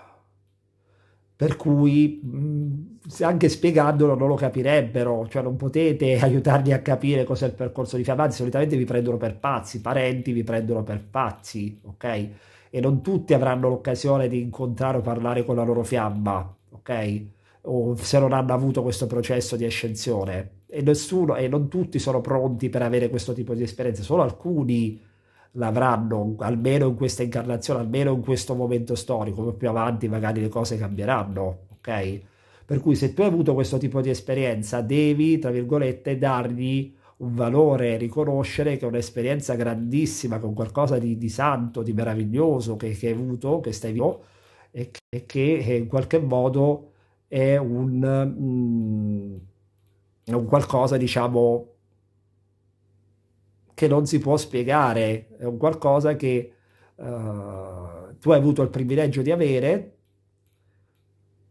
per cui mh, anche spiegandolo non lo capirebbero, cioè non potete aiutarli a capire cos'è il percorso di fiamma, anzi solitamente vi prendono per pazzi, parenti vi prendono per pazzi, ok? E non tutti avranno l'occasione di incontrare o parlare con la loro fiamma, ok? O se non hanno avuto questo processo di ascensione. E nessuno, e non tutti sono pronti per avere questo tipo di esperienza, solo alcuni l'avranno, almeno in questa incarnazione, almeno in questo momento storico, più avanti magari le cose cambieranno, ok? Per cui se tu hai avuto questo tipo di esperienza, devi, tra virgolette, dargli un valore, riconoscere che è un'esperienza grandissima, con qualcosa di, di santo, di meraviglioso che, che, hai avuto, che stai vivendo, e che, che eh, in qualche modo è un, mm, un qualcosa, diciamo, che non si può spiegare, è un qualcosa che uh, tu hai avuto il privilegio di avere,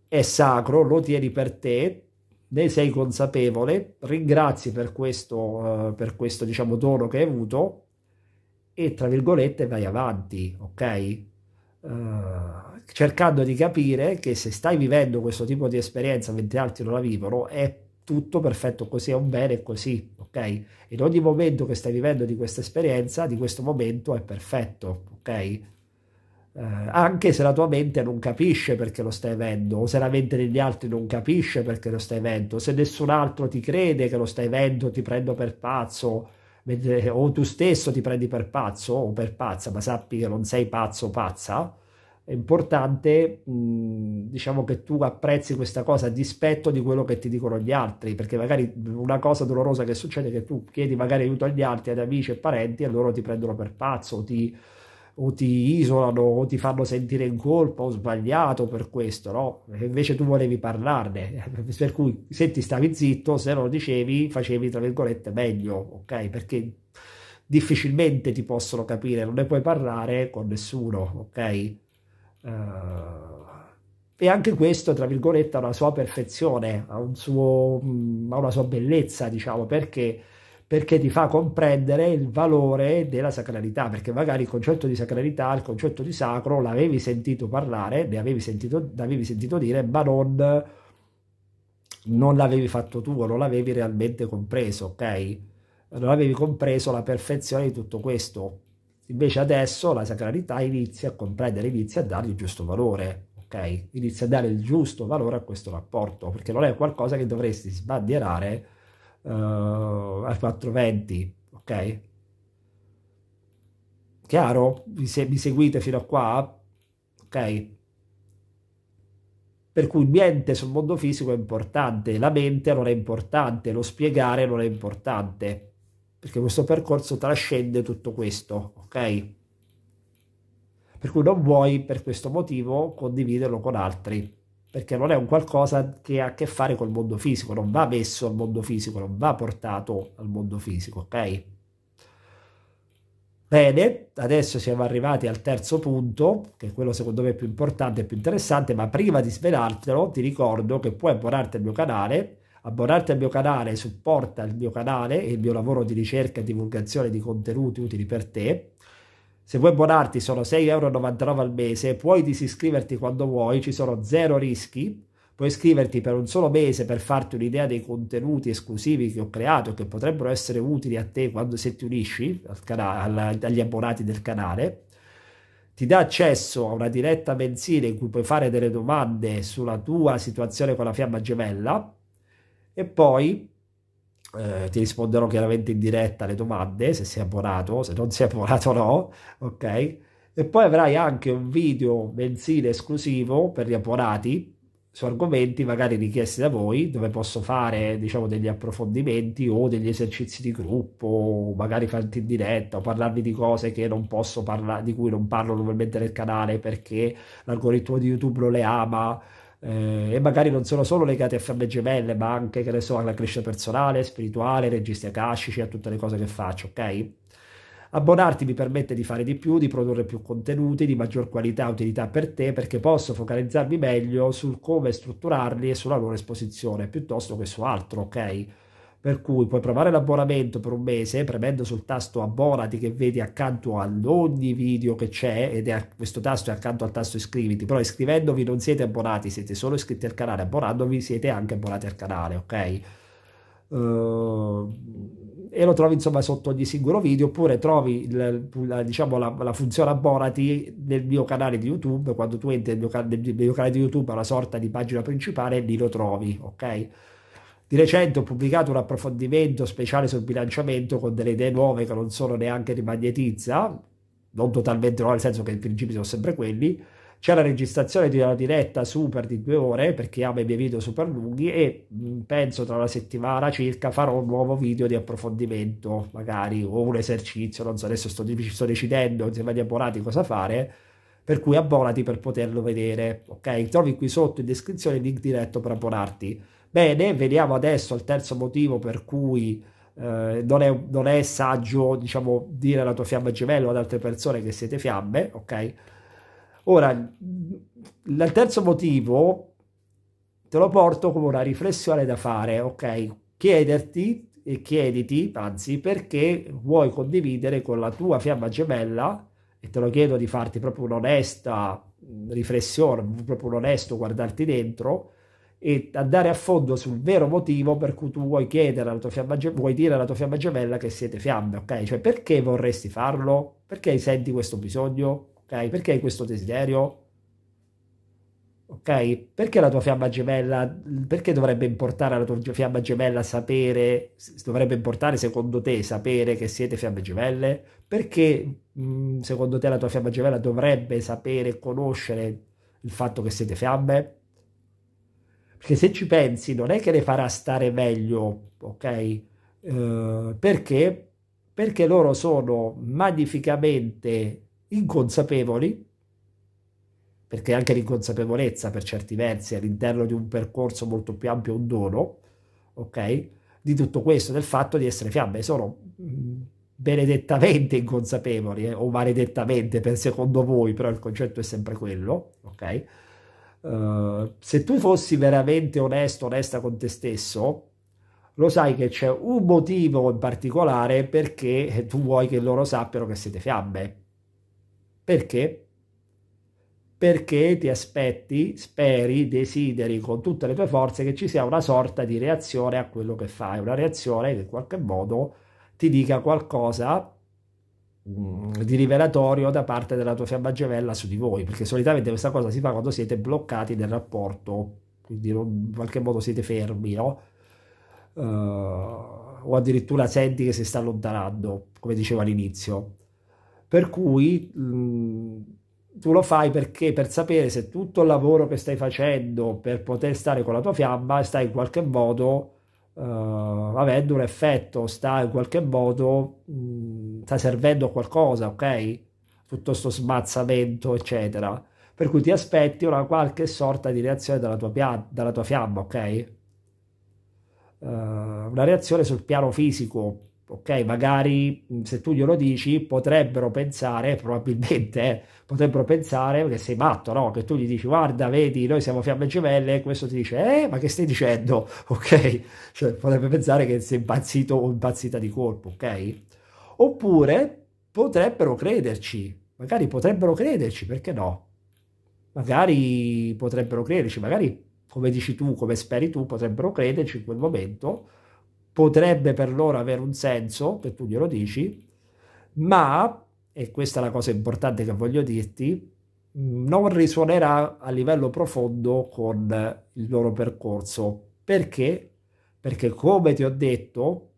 è sacro, lo tieni per te, ne sei consapevole, ringrazi per questo, uh, per questo diciamo, dono che hai avuto e tra virgolette vai avanti, ok? Uh, cercando di capire che se stai vivendo questo tipo di esperienza mentre altri non la vivono è tutto perfetto così, è un bene così ok? In ogni momento che stai vivendo di questa esperienza, di questo momento è perfetto, ok? Eh, anche se la tua mente non capisce perché lo stai vendo, o se la mente degli altri non capisce perché lo stai vivendo, se nessun altro ti crede che lo stai vivendo, ti prendo per pazzo, o tu stesso ti prendi per pazzo o per pazza, ma sappi che non sei pazzo o pazza, è importante, diciamo che tu apprezzi questa cosa a dispetto di quello che ti dicono gli altri, perché magari una cosa dolorosa che succede è che tu chiedi magari aiuto agli altri, ad amici e parenti, e loro ti prendono per pazzo, ti, o ti isolano o ti fanno sentire in colpa o sbagliato per questo, no? E invece tu volevi parlarne, per cui se ti stavi zitto, se non lo dicevi, facevi tra virgolette meglio, ok? Perché difficilmente ti possono capire, non ne puoi parlare con nessuno, ok? Eh, e anche questo, tra virgolette, ha una sua perfezione, ha, un suo, mm, ha una sua bellezza, diciamo, perché perché ti fa comprendere il valore della sacralità, perché magari il concetto di sacralità, il concetto di sacro l'avevi sentito parlare, ne avevi sentito, l'avevi sentito dire, ma non, non l'avevi fatto tuo, non l'avevi realmente compreso, ok? Non avevi compreso la perfezione di tutto questo, Invece adesso la sacralità inizia a comprendere, inizia a dargli il giusto valore, ok? Inizia a dare il giusto valore a questo rapporto, perché non è qualcosa che dovresti sbandierare uh, al 420, ok? Chiaro? Mi, se mi seguite fino a qua? Ok? per cui niente sul mondo fisico è importante, la mente non è importante, lo spiegare non è importante perché questo percorso trascende tutto questo, ok? Per cui non vuoi per questo motivo condividerlo con altri, perché non è un qualcosa che ha a che fare col mondo fisico, non va messo al mondo fisico, non va portato al mondo fisico, ok? Bene, adesso siamo arrivati al terzo punto, che è quello secondo me più importante e più interessante, ma prima di svelartelo ti ricordo che puoi abbonarti al mio canale, Abbonarti al mio canale supporta il mio canale e il mio lavoro di ricerca e divulgazione di contenuti utili per te. Se vuoi abbonarti sono 6,99€ al mese, puoi disiscriverti quando vuoi, ci sono zero rischi, puoi iscriverti per un solo mese per farti un'idea dei contenuti esclusivi che ho creato che potrebbero essere utili a te quando se ti unisci al canale, agli abbonati del canale ti dà accesso a una diretta mensile in cui puoi fare delle domande sulla tua situazione con la fiamma gemella e poi eh, ti risponderò chiaramente in diretta alle domande, se sei abbonato, se non sei abbonato no, ok? E poi avrai anche un video mensile esclusivo per gli abbonati su argomenti magari richiesti da voi, dove posso fare diciamo degli approfondimenti o degli esercizi di gruppo, magari farti in diretta o parlarvi di cose che non posso parlare, di cui non parlo normalmente nel canale perché l'algoritmo di YouTube non le ama eh, e magari non sono solo legate a farle gemelle, ma anche, che ne so, alla crescita personale, spirituale, registri akashici, a tutte le cose che faccio, ok? Abbonarti mi permette di fare di più, di produrre più contenuti, di maggior qualità e utilità per te, perché posso focalizzarmi meglio sul come strutturarli e sulla loro esposizione, piuttosto che su altro, ok? per cui puoi provare l'abbonamento per un mese premendo sul tasto abbonati che vedi accanto ad ogni video che c'è ed è questo tasto è accanto al tasto iscriviti però iscrivendovi non siete abbonati siete solo iscritti al canale abbonandovi siete anche abbonati al canale ok uh, e lo trovi insomma sotto ogni singolo video oppure trovi la, la, diciamo la, la, funzione abbonati nel mio canale di youtube quando tu entri nel mio, nel mio canale di youtube ha una sorta di pagina principale lì lo trovi ok di recente ho pubblicato un approfondimento speciale sul bilanciamento con delle idee nuove che non sono neanche di magnetizza, non totalmente nuove, nel senso che i principi sono sempre quelli. C'è la registrazione di una diretta super di due ore perché chi ama i miei video super lunghi e mm, penso tra una settimana circa farò un nuovo video di approfondimento, magari o un esercizio, non so, adesso sto, sto decidendo insieme agli abbonati cosa fare per cui abbonati per poterlo vedere. Ok, trovi qui sotto in descrizione il link diretto per abbonarti. Bene, vediamo adesso il terzo motivo per cui eh, non, è, non, è, saggio, diciamo, dire alla tua fiamma gemella o ad altre persone che siete fiamme, ok? Ora, il terzo motivo te lo porto come una riflessione da fare, ok? Chiederti e chiediti, anzi, perché vuoi condividere con la tua fiamma gemella, e te lo chiedo di farti proprio un'onesta riflessione, proprio un onesto guardarti dentro, e andare a fondo sul vero motivo per cui tu vuoi chiedere alla tua fiamma gemella, vuoi dire alla tua fiamma gemella che siete fiamme, ok? Cioè perché vorresti farlo? Perché senti questo bisogno? Ok? Perché hai questo desiderio? Ok? Perché la tua fiamma gemella, perché dovrebbe importare alla tua fiamma gemella sapere, dovrebbe importare secondo te sapere che siete fiamme gemelle? Perché mh, mhmm, secondo te la tua fiamma gemella dovrebbe sapere, conoscere il fatto che siete fiamme? che se ci pensi non è che le farà stare meglio, ok? Uh, perché? Perché loro sono magnificamente inconsapevoli, perché anche l'inconsapevolezza per certi versi all'interno di un percorso molto più ampio è un dono, ok? Di tutto questo, del fatto di essere fiamme, sono mm, benedettamente inconsapevoli eh? o maledettamente per secondo voi, però il concetto è sempre quello, ok? Eh, se tu fossi veramente onesto, onesta con te stesso, lo sai che c'è un motivo in particolare perché tu vuoi che loro sappiano che siete fiamme. Perché? Perché ti aspetti, speri, desideri con tutte le tue forze che ci sia una sorta di reazione a quello che fai, una reazione che in qualche modo ti dica qualcosa Mm, di rivelatorio da parte della tua fiamma gemella su di voi, perché solitamente questa cosa si fa quando siete bloccati nel rapporto, quindi in qualche modo siete fermi, no? Uh, o addirittura senti che si sta allontanando, come dicevo all'inizio. Per cui mh, mm, tu lo fai perché per sapere se tutto il lavoro che stai facendo per poter stare con la tua fiamma sta in qualche modo uh, avendo un effetto, sta in qualche modo... Mh, mm, sta servendo qualcosa, ok? Tutto sto smazzamento, eccetera. Per cui ti aspetti una qualche sorta di reazione dalla tua, pia- dalla tua fiamma, ok? Uh, una reazione sul piano fisico, ok? Magari se tu glielo dici potrebbero pensare, probabilmente eh, potrebbero pensare che sei matto, no? Che tu gli dici guarda, vedi, noi siamo fiamme gemelle e questo ti dice eh, ma che stai dicendo? Ok? Cioè potrebbe pensare che sei impazzito o impazzita di colpo, ok? Oppure potrebbero crederci, magari potrebbero crederci, perché no? Magari potrebbero crederci, magari come dici tu, come speri tu, potrebbero crederci in quel momento, potrebbe per loro avere un senso che tu glielo dici, ma, e questa è la cosa importante che voglio dirti, non risuonerà a livello profondo con il loro percorso. Perché? Perché come ti ho detto,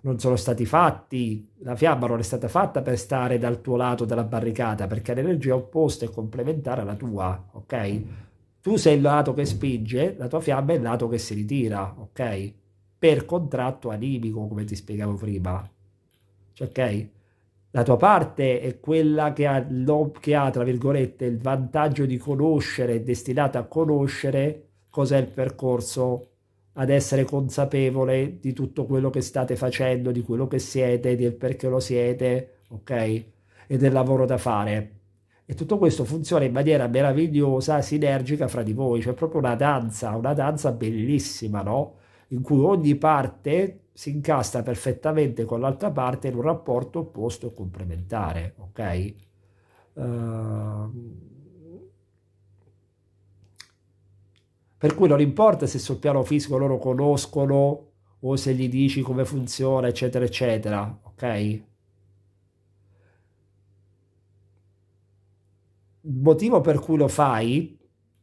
non sono stati fatti, la fiaba non è stata fatta per stare dal tuo lato della barricata, perché l'energia opposta è complementare alla tua, ok? Tu sei il lato che spinge, la tua fiaba è il lato che si ritira, ok? Per contratto animico, come ti spiegavo prima, ok? La tua parte è quella che ha, che ha, tra virgolette, il vantaggio di conoscere, destinata a conoscere cos'è il percorso ad essere consapevole di tutto quello che state facendo, di quello che siete, del perché lo siete, ok? E del lavoro da fare. E tutto questo funziona in maniera meravigliosa, sinergica fra di voi, c'è proprio una danza, una danza bellissima, no? In cui ogni parte si incasta perfettamente con l'altra parte in un rapporto opposto e complementare, ok? Uh Per cui non importa se sul piano fisico loro conoscono o se gli dici come funziona, eccetera, eccetera, ok? Il motivo per cui lo fai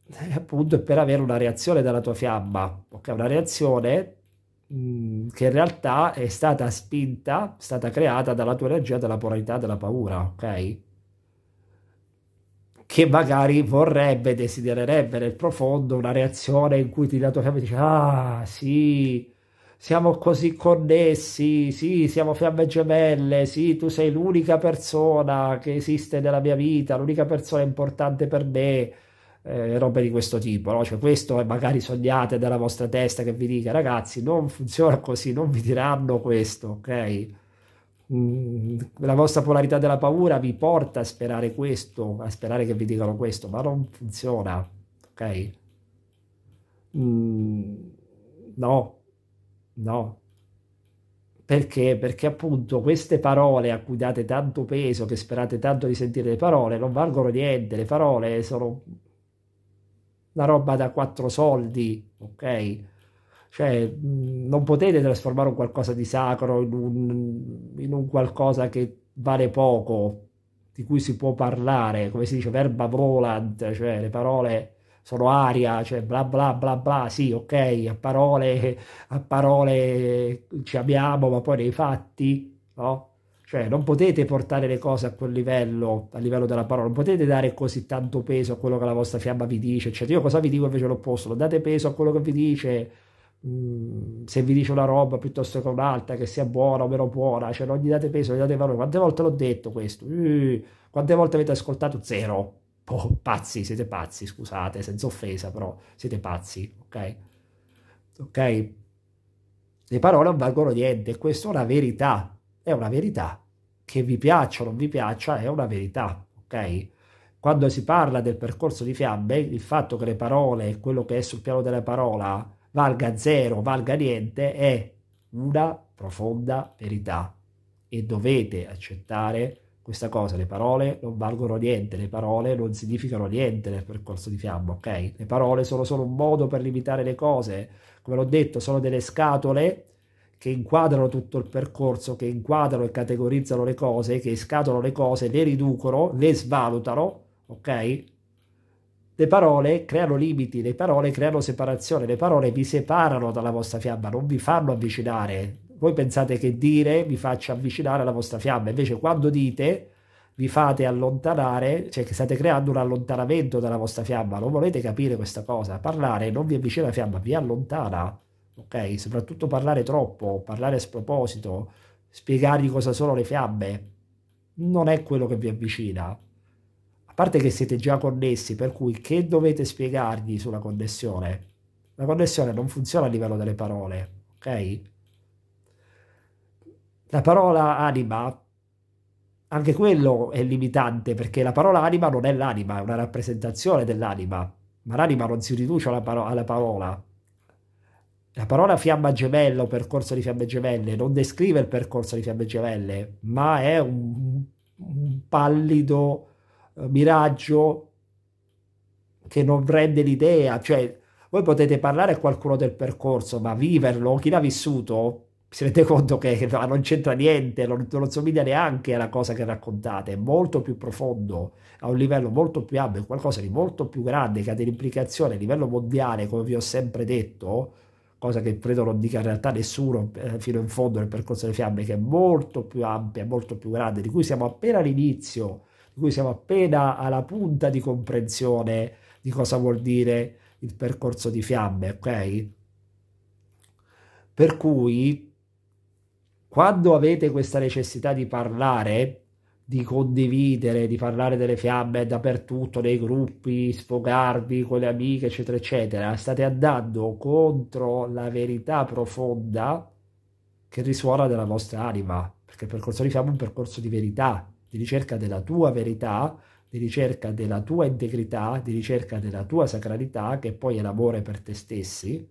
eh, è appunto per avere una reazione dalla tua fiamma, ok? Una reazione mm, che in realtà è stata spinta, è stata creata dalla tua energia, dalla polarità, dalla paura, ok? che magari vorrebbe, desidererebbe nel profondo una reazione in cui ti dà tua fiamma e dici ah sì, siamo così connessi, sì, siamo fiamme gemelle, sì, tu sei l'unica persona che esiste nella mia vita, l'unica persona importante per me, eh, robe di questo tipo, no? Cioè questo è magari sognate dalla vostra testa che vi dica ragazzi non funziona così, non vi diranno questo, ok? Mm, la vostra polarità della paura vi porta a sperare questo, a sperare che vi dicano questo, ma non funziona, ok? Mm, no, no. Perché? Perché appunto queste parole a cui date tanto peso, che sperate tanto di sentire le parole, non valgono niente, le parole sono una roba da quattro soldi, ok? Cioè, non potete trasformare un qualcosa di sacro in un, in un qualcosa che vale poco, di cui si può parlare, come si dice, verba volant, cioè le parole sono aria, cioè bla bla bla bla, sì, ok, a parole, a parole ci abbiamo, ma poi nei fatti, no? Cioè, non potete portare le cose a quel livello, a livello della parola, non potete dare così tanto peso a quello che la vostra fiamma vi dice, eccetera. Io cosa vi dico invece l'opposto? Non date peso a quello che vi dice Mm, se vi dice una roba piuttosto che un'altra, che sia buona o meno buona, cioè non gli date peso, non gli date valore. Quante volte l'ho detto questo? Eh, quante volte avete ascoltato? Zero. Oh, pazzi, siete pazzi, scusate, senza offesa, però siete pazzi, ok? Ok? Le parole non valgono niente, questa è una verità, è una verità. Che vi piaccia o non vi piaccia è una verità, ok? Quando si parla del percorso di fiamme, il fatto che le parole, quello che è sul piano della parola, valga zero, valga niente, è una profonda verità e dovete accettare questa cosa, le parole non valgono niente, le parole non significano niente nel percorso di fiamma, ok? Le parole sono solo un modo per limitare le cose, come l'ho detto, sono delle scatole che inquadrano tutto il percorso, che inquadrano e categorizzano le cose, che scatolano le cose, le riducono, le svalutano, ok? Le parole creano limiti, le parole creano separazione, le parole vi separano dalla vostra fiamma, non vi fanno avvicinare. Voi pensate che dire vi faccia avvicinare alla vostra fiamma, invece quando dite vi fate allontanare, cioè che state creando un allontanamento dalla vostra fiamma, non volete capire questa cosa, parlare non vi avvicina alla fiamma, vi allontana, ok? Soprattutto parlare troppo, parlare a sproposito, spiegargli cosa sono le fiamme, non è quello che vi avvicina parte che siete già connessi, per cui che dovete spiegargli sulla connessione? La connessione non funziona a livello delle parole, ok? La parola anima, anche quello è limitante perché la parola anima non è l'anima, è una rappresentazione dell'anima, ma l'anima non si riduce alla, paro- alla parola. La parola fiamma gemella o percorso di fiamme gemelle non descrive il percorso di fiamme gemelle, ma è un, un pallido eh, miraggio che non rende l'idea, cioè voi potete parlare a qualcuno del percorso, ma viverlo, chi l'ha vissuto, si rende conto che non c'entra niente, non, non somiglia neanche alla cosa che raccontate, è molto più profondo, a un livello molto più ampio, è qualcosa di molto più grande che ha delle a livello mondiale, come vi ho sempre detto, cosa che credo non dica in realtà nessuno eh, fino in fondo nel percorso delle fiamme, che è molto più ampia, molto più grande, di cui siamo appena all'inizio noi siamo appena alla punta di comprensione di cosa vuol dire il percorso di fiamme, ok? Per cui quando avete questa necessità di parlare, di condividere, di parlare delle fiamme dappertutto, nei gruppi, sfogarvi con le amiche, eccetera, eccetera, state andando contro la verità profonda che risuona nella vostra anima, perché il percorso di fiamme è un percorso di verità, di ricerca della tua verità, di ricerca della tua integrità, di ricerca della tua sacralità, che poi è l'amore per te stessi,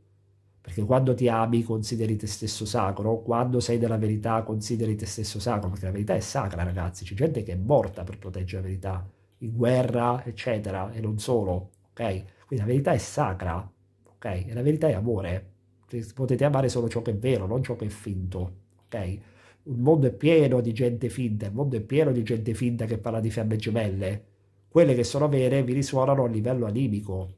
perché quando ti ami consideri te stesso sacro, quando sei della verità consideri te stesso sacro, perché la verità è sacra ragazzi, c'è gente che è morta per proteggere la verità, in guerra eccetera, e non solo, ok? Quindi la verità è sacra, ok? E la verità è amore, potete amare solo ciò che è vero, non ciò che è finto, ok? il mondo è pieno di gente finta, il mondo è pieno di gente finta che parla di fiamme gemelle. Quelle che sono vere vi risuonano a livello animico,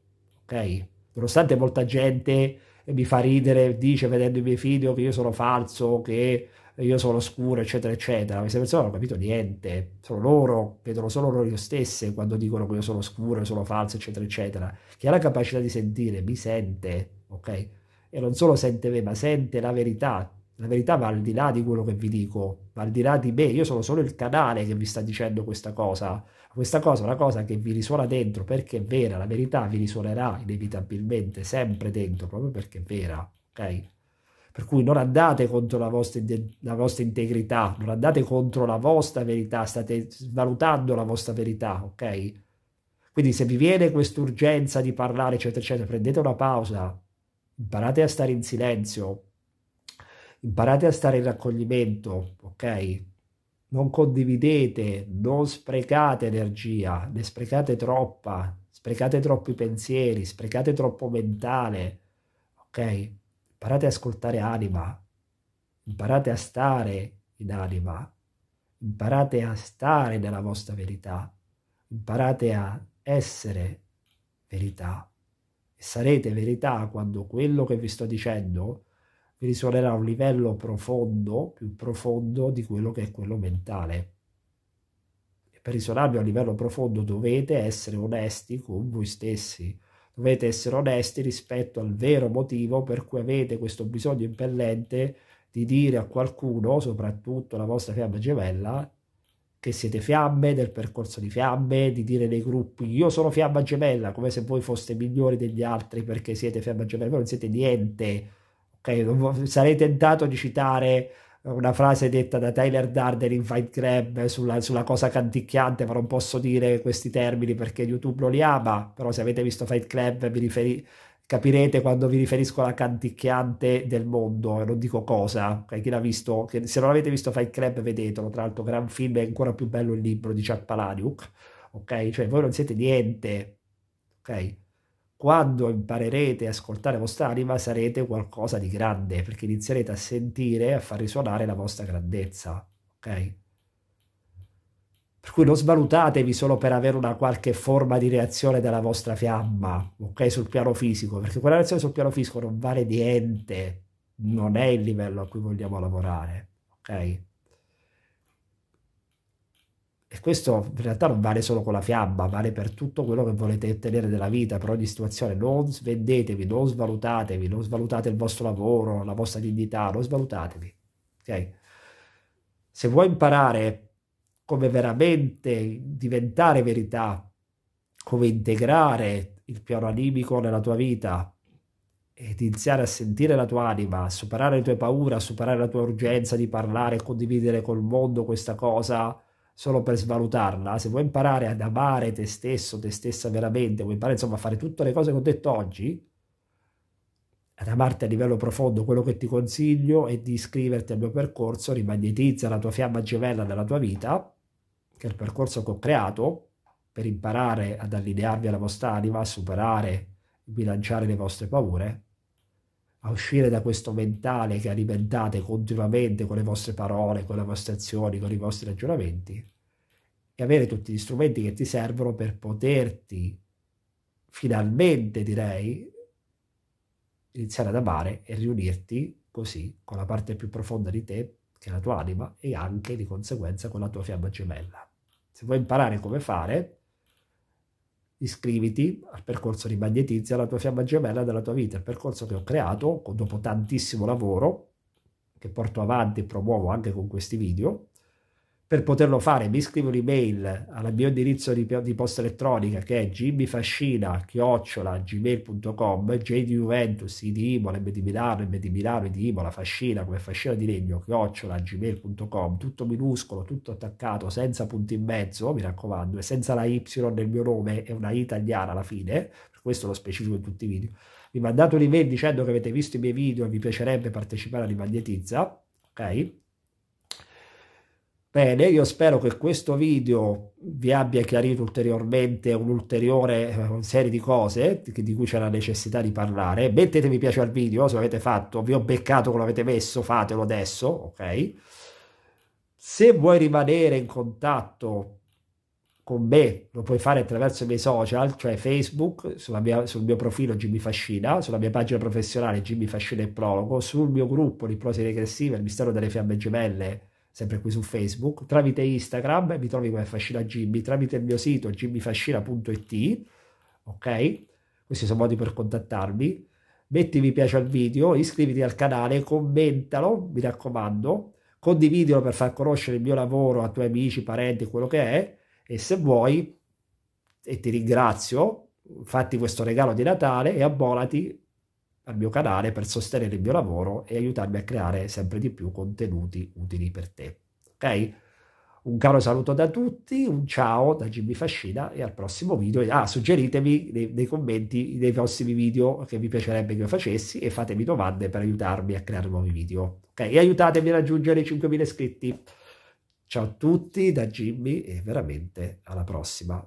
ok? Nonostante molta gente mi fa ridere, dice vedendo i miei video che io sono falso, che io sono scuro, eccetera, eccetera. Queste persone non hanno capito niente, sono loro, vedono solo loro stesse quando dicono che io sono scuro, sono falso, eccetera, eccetera. Chi ha la capacità di sentire, mi sente, ok? E non solo sente me, ma sente la verità, la verità va al di là di quello che vi dico, va al di là di me, io sono solo il canale che vi sta dicendo questa cosa. Questa cosa è una cosa che vi risuona dentro perché è vera, la verità vi risuonerà inevitabilmente sempre dentro proprio perché è vera, ok? Per cui non andate contro la vostra, la vostra integrità, non andate contro la vostra verità, state svalutando la vostra verità, ok? Quindi se vi viene quest'urgenza di parlare, eccetera, eccetera, prendete una pausa, imparate a stare in silenzio, imparate a stare in raccoglimento, ok? Non condividete, non sprecate energia, ne sprecate troppa, sprecate troppi pensieri, sprecate troppo mentale, ok? Imparate a ascoltare anima, imparate a stare in anima, imparate a stare nella vostra verità, imparate a essere verità e sarete verità quando quello che vi sto dicendo vi risuonerà a un livello profondo, più profondo di quello che è quello mentale. E per risuonarvi a un livello profondo dovete essere onesti con voi stessi, dovete essere onesti rispetto al vero motivo per cui avete questo bisogno impellente di dire a qualcuno, soprattutto la vostra fiamma gemella, che siete fiamme, del percorso di fiamme, di dire nei gruppi io sono fiamma gemella, come se voi foste migliori degli altri perché siete fiamma gemella, voi non siete niente Okay, sarei tentato di citare una frase detta da Tyler Darden in Fight Club sulla, sulla, cosa canticchiante, ma non posso dire questi termini perché YouTube non li ama, però se avete visto Fight Club riferi, capirete quando vi riferisco alla canticchiante del mondo, e non dico cosa, okay, chi l'ha visto, che, se non avete visto Fight Club vedetelo, tra l'altro gran film è ancora più bello il libro di Chuck Palahniuk, ok? Cioè voi non siete niente, ok? quando imparerete a ascoltare vostra anima sarete qualcosa di grande, perché inizierete a sentire e a far risuonare la vostra grandezza, ok? Per cui non svalutatevi solo per avere una qualche forma di reazione della vostra fiamma, ok? Sul piano fisico, perché quella reazione sul piano fisico non vale niente, non è il livello a cui vogliamo lavorare, ok? E questo in realtà non vale solo con la fiaba, vale per tutto quello che volete ottenere della vita, per ogni situazione. Non svendetevi, non svalutatevi, non svalutate il vostro lavoro, la vostra dignità, non svalutatevi. Okay? Se vuoi imparare come veramente diventare verità, come integrare il piano animico nella tua vita, ed iniziare a sentire la tua anima, a superare le tue paure, a superare la tua urgenza di parlare e condividere col mondo questa cosa solo per svalutarla, se vuoi imparare ad amare te stesso, te stessa veramente, vuoi imparare insomma a fare tutte le cose che ho detto oggi, ad amarti a livello profondo, quello che ti consiglio è di iscriverti al mio percorso, rimagnetizza la tua fiamma gemella della tua vita, che è il percorso che ho creato per imparare ad allinearvi alla vostra anima, a superare, bilanciare le vostre paure a uscire da questo mentale che alimentate continuamente con le vostre parole, con le vostre azioni, con i vostri ragionamenti e avere tutti gli strumenti che ti servono per poterti finalmente, direi, iniziare ad amare e riunirti così con la parte più profonda di te, che è la tua anima, e anche di conseguenza con la tua fiamma gemella. Se vuoi imparare come fare, iscriviti al percorso di Magnetizia, la tua fiamma gemella della tua vita, il percorso che ho creato dopo tantissimo lavoro che porto avanti e promuovo anche con questi video per poterlo fare mi scrivo un'email al mio indirizzo di, di, posta elettronica che è gmail.com. J di Juventus, I di Imola, M di Milano, M di Milano, I di Imola, fascina come fascina di legno, chiocciola gmail.com. tutto minuscolo, tutto attaccato, senza punti in mezzo, mi raccomando, e senza la Y nel mio nome e una I italiana alla fine, questo lo specifico in tutti i video. vi mandate un'email dicendo che avete visto i miei video e vi piacerebbe partecipare a Rimagnetizza, ok? Bene, io spero che questo video vi abbia chiarito ulteriormente un'ulteriore eh, serie di cose di cui c'è la necessità di parlare. Mettete mi piace al video se l'avete fatto, vi ho beccato come l'avete messo, fatelo adesso, ok? Se vuoi rimanere in contatto con me lo puoi fare attraverso i miei social, cioè Facebook, mia, sul mio profilo Jimmy Fascina, sulla mia pagina professionale Jimmy Fascina e Prologo, sul mio gruppo di prosi regressive, il mistero delle fiamme gemelle sempre qui su Facebook, tramite Instagram, mi trovi come Fascina Gibby, tramite il mio sito gibbyfascina.it, ok? Questi sono modi per contattarmi. Metti mi piace al video, iscriviti al canale, commentalo, mi raccomando, condividilo per far conoscere il mio lavoro a tuoi amici, parenti, quello che è, e se vuoi, e ti ringrazio, fatti questo regalo di Natale e abbonati al mio canale per sostenere il mio lavoro e aiutarmi a creare sempre di più contenuti utili per te. Ok? Un caro saluto da tutti, un ciao da Jimmy Fascina e al prossimo video. Ah, suggeritemi nei, nei commenti dei prossimi video che vi piacerebbe che io facessi e fatemi domande per aiutarmi a creare nuovi video. Ok? E aiutatemi a raggiungere i 5.000 iscritti. Ciao a tutti da Jimmy e veramente alla prossima.